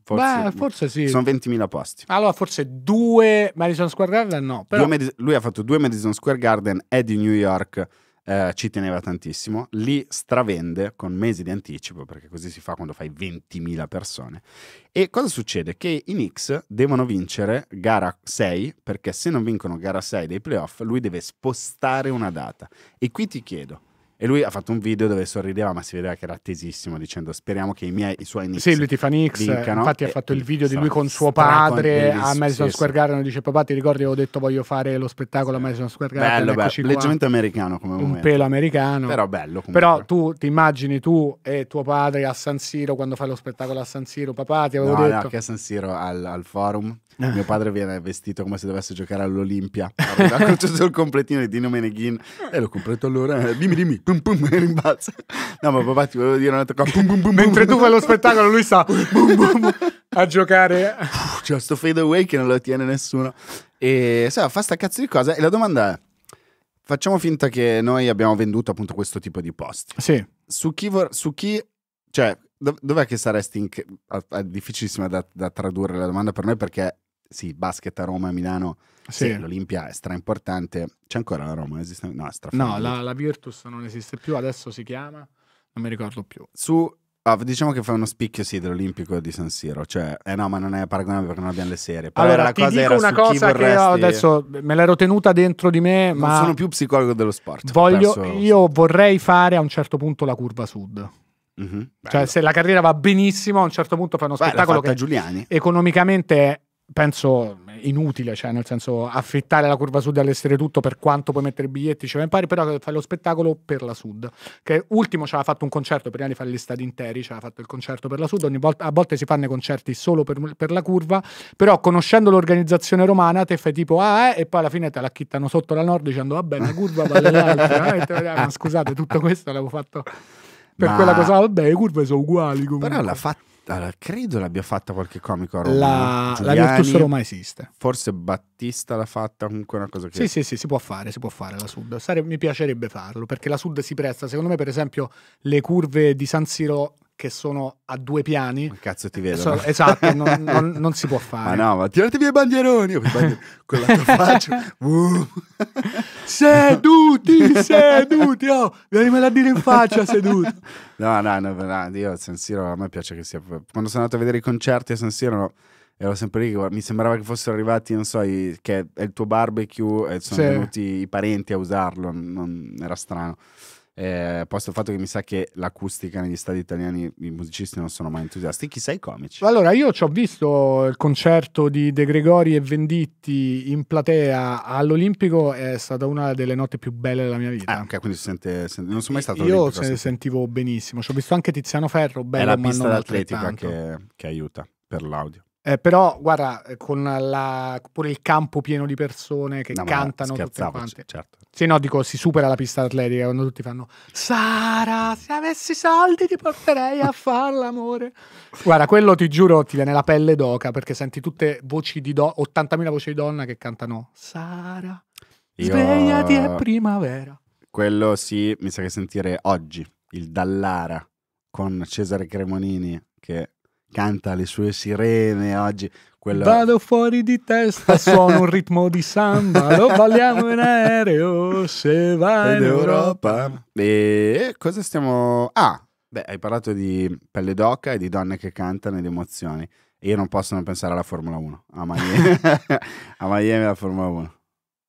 forse, Beh, forse sì. Sono 20.000 posti. Allora, forse due Madison Square Garden no. Però... Madison, lui ha fatto due Madison Square Garden, e di New York, eh, ci teneva tantissimo. Li stravende con mesi di anticipo, perché così si fa quando fai 20.000 persone. E cosa succede? Che i Knicks devono vincere gara 6, perché se non vincono gara 6 dei playoff, lui deve spostare una data. E qui ti chiedo, e lui ha fatto un video dove sorrideva, ma si vedeva che era attesissimo, dicendo speriamo che i miei, i suoi Knicks Sì, lui ti fa Knicks, vincano. infatti ha fatto il video di lui con suo padre a Madison Square Garden, dice papà ti ricordi Ho detto voglio fare lo spettacolo a Madison Square Garden, bello, bello. leggermente americano come un momento. pelo americano. Però bello comunque. Però tu ti immagini tu e tuo padre a San Siro quando fai lo spettacolo a San Siro, papà ti avevo no, detto. No, che a San Siro al, al forum eh. mio padre viene vestito come se dovesse giocare all'Olimpia, ha tutto il completino di Dino Meneghin e eh, l'ho completo allora, eh, dimmi dimmi pum pum e rimbalza. No, ma papà ti volevo dire un'altra cosa. Pum, pum, pum, Mentre tu fai lo spettacolo, lui sta bum, bum, a giocare. c'è sto fade away che non lo tiene nessuno. E sai, fa sta cazzo di cosa. E la domanda è: facciamo finta che noi abbiamo venduto appunto questo tipo di posti. Sì. Su chi, vor- su chi cioè, dov- dov'è che saresti in. è difficilissima da-, da tradurre la domanda per noi perché sì, basket a Roma e Milano, sì. sì l'Olimpia è stra importante. C'è ancora la Roma? Esiste? No, no la, la, Virtus non esiste più, adesso si chiama, non mi ricordo più. Su, ah, diciamo che fa uno spicchio sì dell'Olimpico di San Siro, cioè, eh no, ma non è paragonabile perché non abbiamo le serie. Però allora, la ti cosa dico era una cosa vorresti... che io adesso me l'ero tenuta dentro di me, non ma... sono più psicologo dello sport. Voglio, penso... Io vorrei fare a un certo punto la curva sud. Mm-hmm, cioè, se la carriera va benissimo, a un certo punto fa uno Beh, spettacolo che Giuliani. economicamente penso inutile, cioè nel senso affittare la curva sud all'essere tutto per quanto puoi mettere i biglietti, ci cioè, impari, però fai lo spettacolo per la sud, che ultimo ci aveva fatto un concerto, prima di fare gli stadi interi ci aveva fatto il concerto per la sud, Ogni volta, a volte si fanno i concerti solo per, per, la curva, però conoscendo l'organizzazione romana te fai tipo ah eh, e poi alla fine te la chittano sotto la nord dicendo vabbè la curva vale l'altra, ma scusate tutto questo l'avevo fatto per ma... quella cosa, vabbè, le curve sono uguali comunque. Però l'ha fatto allora, credo l'abbia fatta qualche comico a Roma. La, Giuliani, la Virtus Roma esiste. Forse Battista l'ha fatta, comunque una cosa che... Sì, sì, sì, si può fare, si può fare la Sud. Sare, mi piacerebbe farlo, perché la Sud si presta, secondo me per esempio le curve di San Siro che sono a due piani. Ma cazzo ti vedo. So, esatto, non, non, non, si può fare. Ma no, ma tirati via i bandieroni con la tua faccia. Uh. Seduti, seduti, oh, venimela a dire in faccia, seduti. No, no, no, no, io San Siro a me piace che sia... Quando sono andato a vedere i concerti a San Siro... No ero sempre lì, mi sembrava che fossero arrivati, non so, i, che è il tuo barbecue e sono sì. venuti i parenti a usarlo, non, era strano. Eh, posto il fatto che mi sa che l'acustica negli stadi italiani i musicisti non sono mai entusiasti, chissà i comici. Allora, io ci ho visto il concerto di De Gregori e Venditti in platea all'Olimpico, è stata una delle note più belle della mia vita. Ah, ok, quindi si sente, sente, non sono mai stato Io se ne sentivo benissimo, ci ho visto anche Tiziano Ferro, bello, è la pista d'atletica che, che aiuta per l'audio. Eh, però, guarda, eh, con la, pure il campo pieno di persone che no, cantano tutte quante. Certo. Sì, no, dico, si supera la pista atletica quando tutti fanno Sara, se avessi soldi ti porterei a far l'amore. guarda, quello ti giuro ti viene la pelle d'oca perché senti tutte voci di donna, 80.000 voci di donna che cantano Sara, Io... svegliati è primavera. Quello sì, mi sa che sentire oggi il Dallara con Cesare Cremonini che canta le sue sirene oggi. Quello... Vado fuori di testa, suono un ritmo di samba, lo balliamo in aereo se va in Europa. E cosa stiamo... Ah, beh, hai parlato di pelle d'oca e di donne che cantano ed emozioni. Io non posso non pensare alla Formula 1, a Miami, a Miami la Formula 1.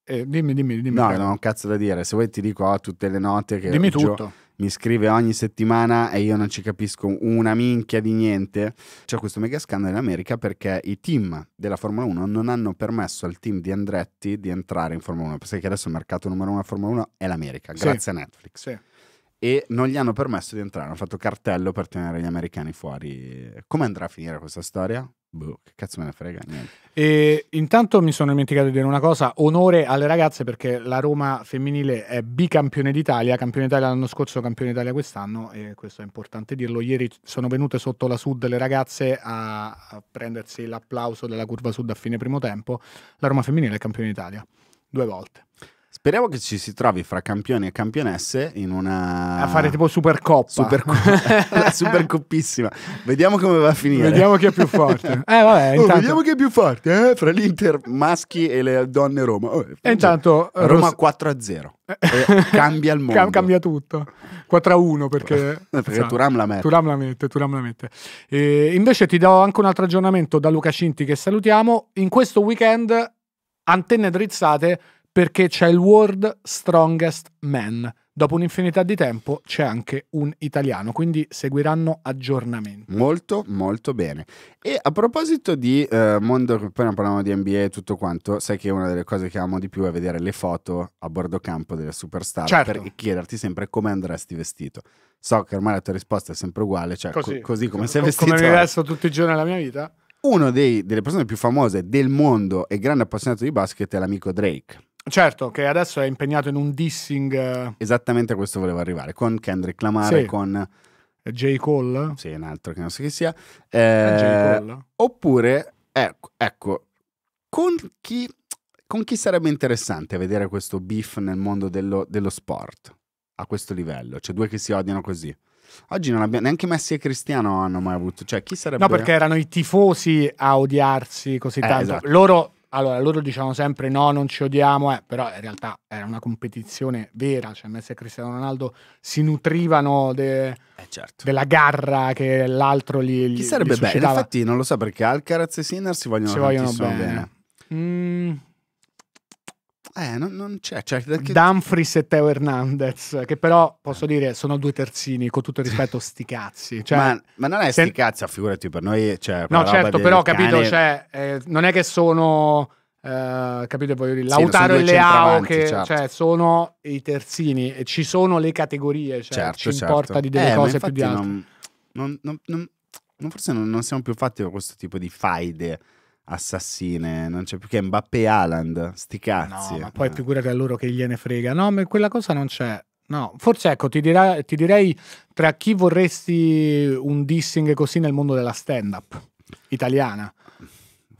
Eh, dimmi, dimmi, dimmi. No, non ho un cazzo da dire. Se vuoi ti dico, ho tutte le note che... Dimmi tutto. Gio- mi scrive ogni settimana e io non ci capisco una minchia di niente. C'è questo mega scandalo in America perché i team della Formula 1 non hanno permesso al team di Andretti di entrare in Formula 1, perché adesso il mercato numero uno della Formula 1 è l'America, grazie a Netflix. Sì e non gli hanno permesso di entrare, hanno fatto cartello per tenere gli americani fuori. Come andrà a finire questa storia? Boh, che cazzo me ne frega, niente. E intanto mi sono dimenticato di dire una cosa, onore alle ragazze perché la Roma femminile è bicampione d'Italia, campione d'Italia l'anno scorso, campione d'Italia quest'anno e questo è importante dirlo. Ieri sono venute sotto la Sud le ragazze a, a prendersi l'applauso della curva Sud a fine primo tempo. La Roma femminile è campione d'Italia due volte. Speriamo che ci si trovi fra campioni e campionesse in una... A fare tipo Supercoppa. Supercoppa. Supercoppissima. Vediamo come va a finire. Vediamo chi è più forte. eh vabbè, oh, intanto... oh, Vediamo chi è più forte, eh? Fra l'Inter maschi e le donne Roma. Oh, e intanto... Cioè, Roma Ros... 4 0. cambia il mondo. cambia tutto. 4 1 perché... perché so, esatto. Turam la mette. Turam la mette, Turam la mette. E invece ti do anche un altro aggiornamento da Luca Cinti che salutiamo. In questo weekend, antenne drizzate perché c'è il World Strongest Man. Dopo un'infinità di tempo c'è anche un italiano, quindi seguiranno aggiornamenti. Molto, molto bene. E a proposito di eh, mondo, poi non parliamo di NBA e tutto quanto, sai che una delle cose che amo di più è vedere le foto a bordo campo delle superstar certo. per chiederti sempre come andresti vestito. So che ormai la tua risposta è sempre uguale, cioè così, co- così come sei vestito. Come mi vesto tutti i giorni della mia vita? Uno dei, delle persone più famose del mondo e grande appassionato di basket è l'amico Drake Certo, che adesso è impegnato in un dissing. Eh, Esattamente a questo volevo arrivare, con Kendrick Lamar sì. con... J. Cole? Sì, un altro che non so chi sia. Eh, eh oppure, ecco, ecco con, chi, con, chi, sarebbe interessante vedere questo beef nel mondo dello, dello sport a questo livello? Cioè due che si odiano così. Oggi non abbiamo neanche Messi e Cristiano hanno mai avuto, cioè chi sarebbe No, perché erano i tifosi a odiarsi così eh, tanto. Esatto. Loro allora, loro dicevano sempre no, non ci odiamo, eh, però in realtà era una competizione vera, cioè Messi e Cristiano Ronaldo si nutrivano de, eh certo. della garra che l'altro gli, gli Che sarebbe gli bello, infatti non lo so perché Alcaraz e Sinner si vogliono, si vogliono bene. bene. Mm, eh, non, non c'è. Cioè, perché... Dumfries e Teo Hernandez, che però posso dire sono due terzini, con tutto il rispetto, sti cazzi. Cioè, ma, ma, non è sti cazzi, figurati per noi. Cioè, no, certo, però ho capito, cioè, eh, non è che sono. Eh, capito voglio dire Lautaro sì, e Leao che cioè, certo. cioè, sono i terzini e ci sono le categorie cioè, certo, ci certo. importa di delle eh, cose più di altre non, non, non, forse non, siamo più fatti con questo tipo di faide assassine, non c'è più che Mbappé e Haaland, sti cazzi. No, ma poi eh. figurati a loro che gliene frega. No, ma quella cosa non c'è. No, forse ecco, ti, direi, ti direi tra chi vorresti un dissing così nel mondo della stand-up italiana.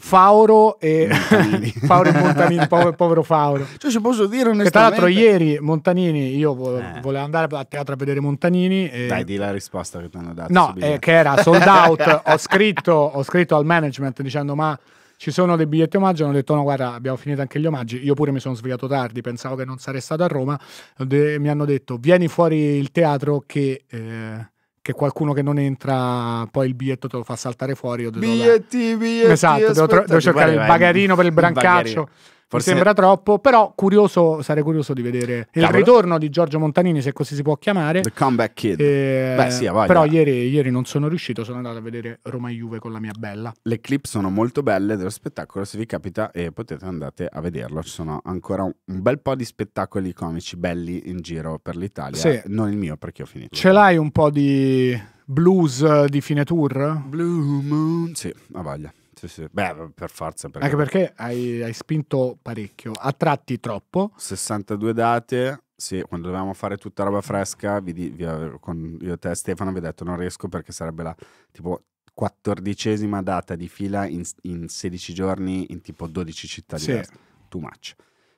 Fauro e Fauro e Montanini, povero, povero Fauro. Cioè, se posso dire onestamente... Che tra l'altro ieri Montanini, io vo eh. volevo andare a teatro a vedere Montanini. E... Dai, di la risposta che ti hanno dato. No, eh, che era sold out. ho, scritto, ho scritto al management dicendo ma ci sono dei biglietti omaggio, hanno detto no guarda abbiamo finito anche gli omaggi, io pure mi sono svegliato tardi, pensavo che non sarei stato a Roma, De mi hanno detto vieni fuori il teatro che... Eh, che qualcuno che non entra poi il biglietto te lo fa saltare fuori. Io devo biglietti, biglietti. Esatto, devo, devo, cercare il bagarino per il brancaccio. Il Forse... Mi sembra troppo, però curioso, sarei curioso di vedere il Cavolo. ritorno di Giorgio Montanini, se così si può chiamare. The Comeback Kid. Eh, Beh, sì, però Ieri, ieri, non sono riuscito, sono andato a vedere Roma Juve con la mia bella. Le clip sono molto belle dello spettacolo, se vi capita e eh, potete andare a vederlo. Ci sono ancora un, un, bel po' di spettacoli comici belli in giro per l'Italia. Sì. Non il mio perché ho finito. Ce l'hai un po' di blues di fine tour? Blue Moon, sì, a voglia. Sì, sì. Beh, per forza. Perché... Anche perché hai, hai, spinto parecchio, a tratti troppo. 62 date, sì, quando dovevamo fare tutta roba fresca, vi, vi, eh, con io e te Stefano vi ho detto non riesco perché sarebbe la tipo quattordicesima data di fila in, in 16 giorni in tipo 12 città sì. diverse. Too much.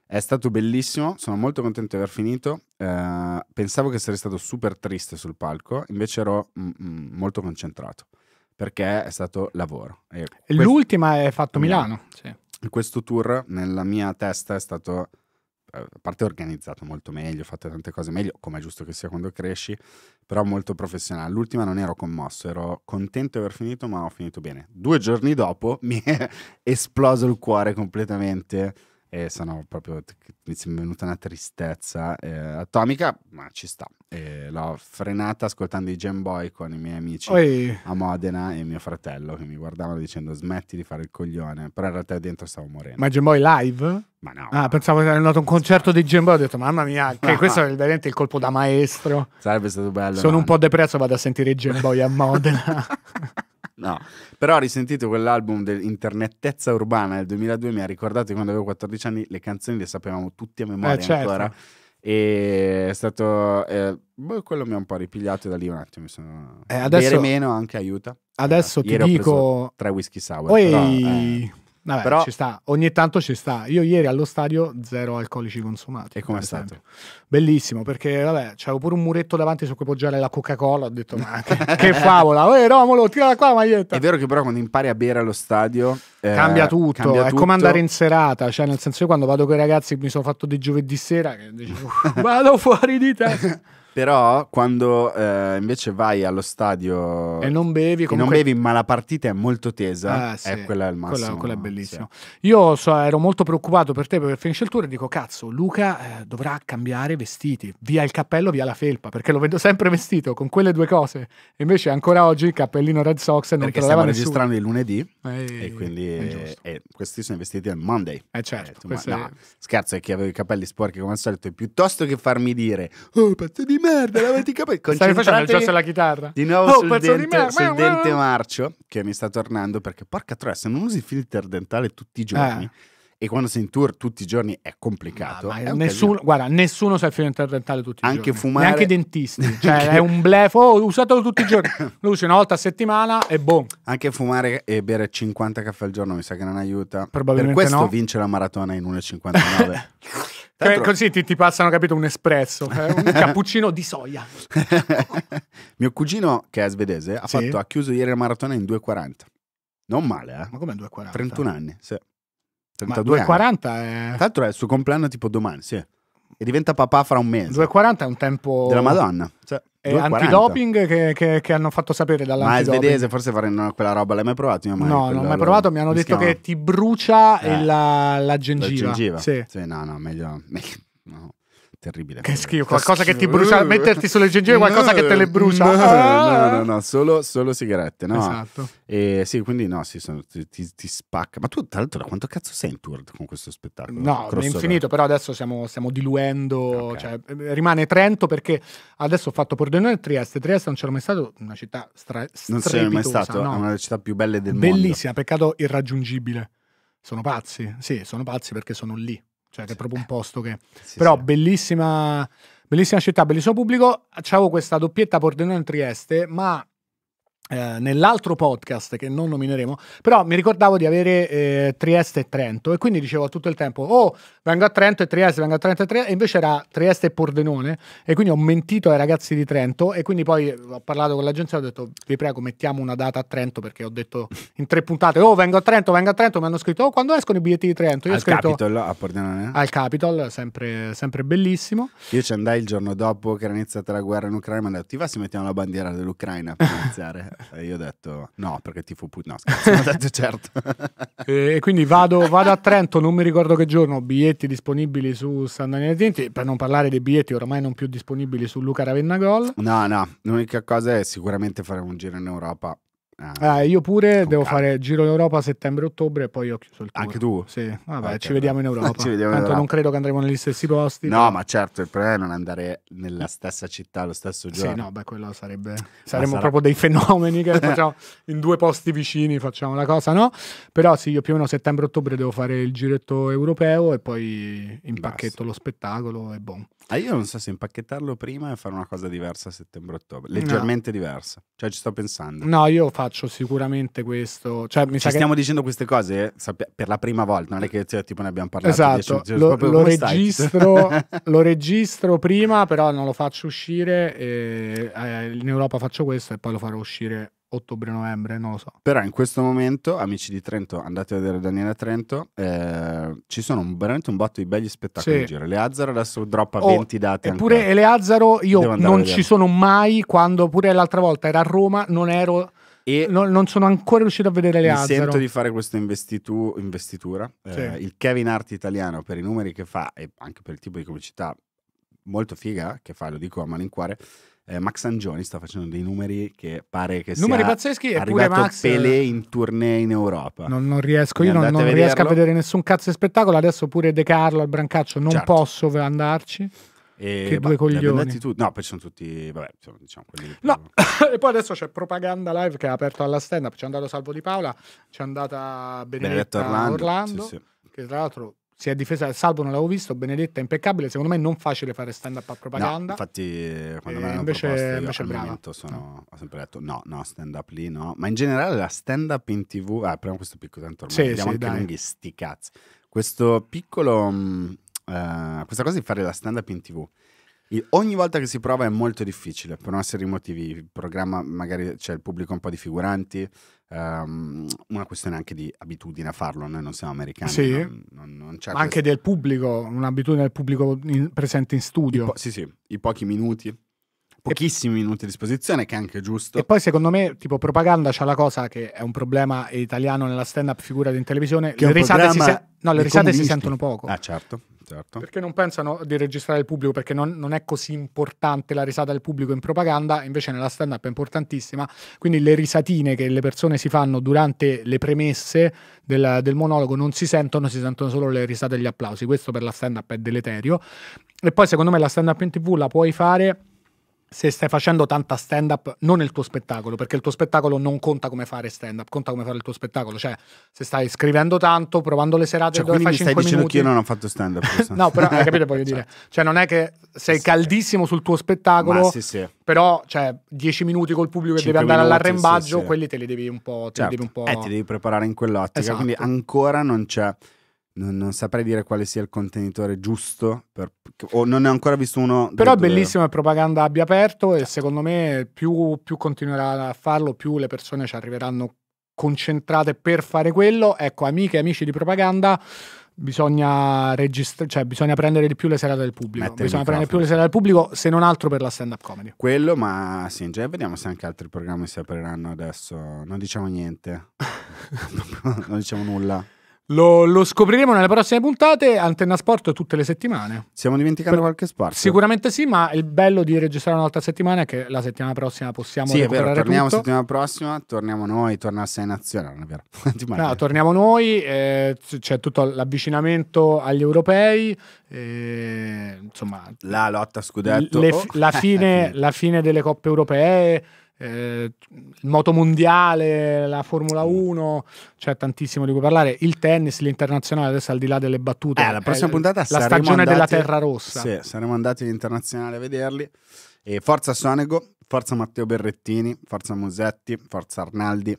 È stato bellissimo, sono molto contento di aver finito. Eh, pensavo che sarei stato super triste sul palco, invece ero m- mm, m- mm, molto concentrato perché è stato lavoro. E quest... L'ultima è fatto Milano. Milano. Sì. Questo tour nella mia testa è stato eh, a parte organizzato molto meglio, fatte tante cose meglio, come è giusto che sia quando cresci, però molto professionale. L'ultima non ero commosso, ero contento di aver finito, ma ho finito bene. Due giorni dopo mi è esploso il cuore completamente e sono proprio mi è venuta una tristezza eh, atomica ma ci sta e l'ho frenata ascoltando i Jam Boy con i miei amici Oi. a Modena e mio fratello che mi guardavano dicendo smetti di fare il coglione però in realtà dentro stavo morendo ma Jam Boy live? ma no ah ma... pensavo che era andato un concerto di Jam Boy ho detto mamma mia che questo è veramente il colpo da maestro sarebbe stato bello sono un po' depresso vado a sentire i Jam Boy a Modena No, però ho risentito quell'album dell'internettezza urbana del 2002, mi ha ricordato che quando avevo 14 anni le canzoni le sapevamo tutti a memoria eh, certo. ancora. E è stato... Eh, boh, quello mi ha un po' ripigliato e da lì un attimo. Mi sono... eh, adesso... Bere meno anche aiuta. Adesso eh, ti dico... Tre whisky sour. Poi... Però, eh. Vabbè, Però... ci sta, ogni tanto ci sta. Io ieri allo stadio zero alcolici consumati. E com'è stato? Bellissimo, perché vabbè, c'avevo pure un muretto davanti su cui poggiare la Coca-Cola, ho detto ma che, favola, Eh, Romolo, tira qua la maglietta. È vero che però quando impari a bere allo stadio... Eh, cambia, tutto. cambia tutto, è come andare in serata, cioè nel senso io quando vado con i ragazzi mi sono fatto di giovedì sera, che dicevo, vado fuori di testa. Però quando eh, invece vai allo stadio e non bevi, comunque... non bevi, ma la partita è molto tesa, ah, sì. è quella è il massimo. Quella, quella è bellissima. Sì. Io so, ero molto preoccupato per te perché finisce il tour e dico: Cazzo, Luca eh, dovrà cambiare vestiti, via il cappello, via la felpa, perché lo vedo sempre vestito con quelle due cose. Invece ancora oggi il cappellino Red Sox non perché stiamo registrando il lunedì e, e quindi e, e eh, questi sono vestiti al Monday. Eh certo, eh, ma, è... no, scherzo, è che avevo i capelli sporchi come al solito. E piuttosto che farmi dire, oh, pezzo di merda, lavati i capelli. Stavi facendo il gioco alla chitarra. Di nuovo oh, sul, dente, di sul eh, dente marcio, che mi sta tornando, perché porca troia, se non usi il filter dentale tutti i giorni... Eh. E quando sei in tour tutti i giorni è complicato. Ma, ma è nessuno, guarda, nessuno sa il filo interdentale tutti i Anche giorni. Fumare... Neanche i dentisti. Cioè, è un blef. Oh, usatelo tutti i giorni. Luce una volta a settimana e boom. Anche fumare e bere 50 caffè al giorno mi sa che non aiuta. Probabilmente Per questo no. vince la maratona in 1,59. Tanto... Così ti, ti, passano, capito, un espresso, eh? un cappuccino di soia. Mio cugino, che è svedese, ha, sì? fatto, ha chiuso ieri la maratona in 2,40. Non male, eh? Ma come 2,40? 31 anni, sì. 32 Ma 2,40 anni. è... Tanto è il suo compleanno tipo domani, sì. E diventa papà fra un mese. 2,40 è un tempo... Della madonna. Cioè... E antidoping che, che, che, hanno fatto sapere dalla Ma è svedese, forse faranno quella roba. L'hai mai provato? mai no, non l'ho mai provato. Mi hanno mi detto che ti brucia eh, la, la, gengiva. La gengiva? Sì. sì. no, no, meglio. meglio no terribile. Che schifo, qualcosa che ti brucia, metterti sulle gengive qualcosa che te le brucia. No, no, no, ah! no, solo, solo sigarette, no? Esatto. E sì, quindi no, sì, sono, ti, ti, spacca. Ma tu, tra l'altro, da quanto cazzo sei in tour con questo spettacolo? No, è infinito, però adesso stiamo, stiamo diluendo, okay. cioè, rimane Trento perché adesso ho fatto Pordenone e Trieste. Trieste non c'era mai stato, una città stra- Non c'era mai stato, no. è una città più belle del Bellissima, mondo. Bellissima, peccato irraggiungibile. Sono pazzi, sì, sono pazzi perché sono lì cioè che è proprio un posto che... Sì, Però sì. bellissima, bellissima città, bellissimo pubblico. C'avevo questa doppietta Pordenone-Trieste, ma eh, nell'altro podcast che non nomineremo, però mi ricordavo di avere eh, Trieste e Trento e quindi dicevo tutto il tempo "Oh, vengo a Trento e Trieste, vengo a Trento e Trieste" e invece era Trieste e Pordenone e quindi ho mentito ai ragazzi di Trento e quindi poi ho parlato con l'agenzia e ho detto "Vi prego, mettiamo una data a Trento perché ho detto in tre puntate "Oh, vengo a Trento, vengo a Trento", mi hanno scritto "Oh, quando escono i biglietti di Trento?" Io al ho scritto Capitol a Pordenone. Al Capitol, sempre, sempre bellissimo. Io ci andai il giorno dopo che era iniziata la guerra in Ucraina, mi hanno detto "Ti va se mettiamo la bandiera dell'Ucraina per iniziare?" E io ho detto no, perché tifo Puglia. No, scherzo, ho detto certo. e quindi vado, vado, a Trento, non mi ricordo che giorno, biglietti disponibili su San Daniele Tinti, per non parlare dei biglietti ormai non più disponibili su Luca Ravenna Gol. No, no, l'unica cosa è sicuramente fare un giro in Europa Ah. Eh, io pure devo cazzo. fare Giro d'Europa settembre-ottobre e poi ho chiuso il tour. Anche tu? Sì, vabbè, okay, ci vediamo in Europa. vediamo Tanto in non credo che andremo negli stessi posti. No, ma certo, il problema è non andare nella stessa città lo stesso giorno. Sì, no, beh, quello sarebbe... Saremmo sarà... proprio dei fenomeni che facciamo in due posti vicini, facciamo la cosa, no? Però sì, io più o meno settembre-ottobre devo fare il giretto europeo e poi impacchetto Basta. lo spettacolo e boh. Ah, io non so se impacchettarlo prima e fare una cosa diversa a settembre-ottobre, leggermente no. diversa. Cioè ci sto pensando. No, io ho fatto faccio sicuramente questo. Cioè, mi Ci stiamo che... dicendo queste cose eh, per la prima volta, non è che cioè, tipo ne abbiamo parlato. Esatto, dieci, lo, lo, registro, lo, registro, prima, però non lo faccio uscire. E, eh, in Europa faccio questo e poi lo farò uscire ottobre-novembre, non lo so. Però in questo momento, amici di Trento, andate a vedere Daniela Trento, eh, ci sono un, veramente un botto di belli spettacoli sì. in giro. Eleazzaro adesso droppa oh, 20 date. Eppure Eleazzaro io non ci sono mai, quando pure l'altra volta era a Roma, non ero e no, non sono ancora riuscito a vedere le altre. Mi sento di fare questa investitu investitura. Eh, sì. Eh, il Kevin Hart italiano, per i numeri che fa e anche per il tipo di comicità molto figa che fa, lo dico a malincuore. Eh, Max Angioni sta facendo dei numeri che pare che numeri sia pazzeschi, arrivato Max... Pelé in tournée in Europa. Non, non riesco, io non, non a riesco a vedere nessun cazzo di spettacolo. Adesso pure De Carlo al Brancaccio non certo. posso andarci. E che bah, due coglioni. Tu... No, poi sono tutti, vabbè, sono, diciamo quelli... No, e poi adesso c'è Propaganda Live che è aperto alla stand-up, c'è andato Salvo Di Paola, c'è andata Benedetta, Benedetta Orlando, Orlando sì, sì. che tra l'altro si è difesa, Salvo non l'avevo visto, Benedetta è impeccabile, secondo me non facile fare stand-up a propaganda. No, infatti quando e invece, proposte, invece brava. Sono, no. ho sempre detto no, no, stand-up lì no, ma in generale la stand-up in tv, ah, apriamo questo piccolo tanto ormai, sì, sì anche dai. lunghi, sti cazzi. Questo piccolo... Mh, mm, eh, questa cosa di fare la stand-up in tv. Il, ogni volta che si prova è molto difficile, per una serie di motivi. Il programma magari c'è il pubblico un po' di figuranti, um, una questione anche di abitudine a farlo, noi non siamo americani. Sì. Non, non, non anche questo. del pubblico, un'abitudine del pubblico in, presente in studio. Po- sì, sì, i pochi minuti pochissimi minuti a disposizione, che è anche giusto. E poi secondo me, tipo propaganda c'ha la cosa che è un problema italiano nella stand-up figura in televisione, che le risate, si, se- no, le risate si sentono poco. Ah, certo certo. perché non pensano di registrare il pubblico perché non, non, è così importante la risata del pubblico in propaganda, invece nella stand up è importantissima, quindi le risatine che le persone si fanno durante le premesse del, del monologo non si sentono, si sentono solo le risate e gli applausi, questo per la stand up è deleterio e poi secondo me la stand up in tv la puoi fare se stai facendo tanta stand up, non il tuo spettacolo, perché il tuo spettacolo non conta come fare stand up, conta come fare il tuo spettacolo. Cioè, se stai scrivendo tanto, provando le serate cioè, dove fai mi stai dicendo che io non ho fatto stand up. no, però hai capito voglio dire. Cioè, non è che sei sì, caldissimo sul tuo spettacolo, sì, sì. però, cioè, 10 minuti col pubblico che devi andare all'arrembaggio, quelli te li devi un po'. Te certo. devi un certo. po'... Eh, ti devi preparare in quell'ottica. Esatto. Quindi ancora non c'è. Non, non, saprei dire quale sia il contenitore giusto, per, o non ne ho ancora visto uno. Però è bellissima vero. propaganda abbia aperto e secondo me più, più, continuerà a farlo, più le persone ci arriveranno concentrate per fare quello. Ecco, amiche e amici di propaganda, bisogna, registra- cioè, bisogna prendere di più le serate del pubblico. Mettere bisogna prendere più le serate del pubblico, se non altro per la stand-up comedy. Quello, ma sì, in genere vediamo se anche altri programmi si apriranno adesso. Non diciamo niente, non diciamo nulla. Lo, lo, scopriremo nelle prossime puntate. Antenna Sport tutte le settimane. Stiamo dimenticando per, qualche sport. Sicuramente sì, ma il bello di registrare un'altra settimana è che la settimana prossima possiamo sì, recuperare Sì, vero, torniamo tutto. settimana prossima, torniamo noi, torna a 6 Nazione, non è vero? no, torniamo noi, eh, c'è tutto l'avvicinamento agli europei, eh, insomma... La lotta a scudetto. Le, oh. la, fine, la fine delle coppe europee eh, il moto mondiale, la Formula 1, c'è tantissimo di cui parlare, il tennis, l'internazionale, adesso al di là delle battute, eh, la eh, prossima puntata la stagione andati, della Terra Rossa. Sì, saremo andati all'internazionale a vederli. E forza Sonego, forza Matteo Berrettini, forza Musetti, forza Arnaldi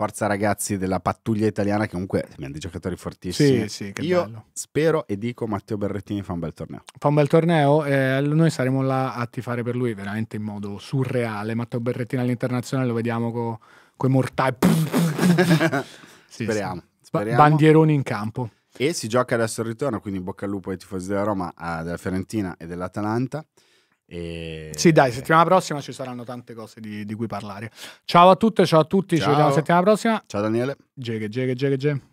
forza ragazzi della pattuglia italiana che comunque abbiamo dei giocatori fortissimi. Sì, sì, Io bello. spero e dico Matteo Berrettini fa un bel torneo. Fa un bel torneo, eh, noi saremo là a tifare per lui veramente in modo surreale. Matteo Berrettini all'internazionale lo vediamo con co i mortali. sì, speriamo, speriamo. Bandieroni in campo. E si gioca adesso il ritorno, quindi in bocca al lupo ai tifosi della Roma, eh, della Fiorentina e dell'Atalanta. E... Sì, dai, settimana prossima ci saranno tante cose di, di cui parlare. Ciao a tutte, ciao a tutti, ciao. ci vediamo settimana prossima. Ciao Daniele. Geghe, geghe, geghe, geghe.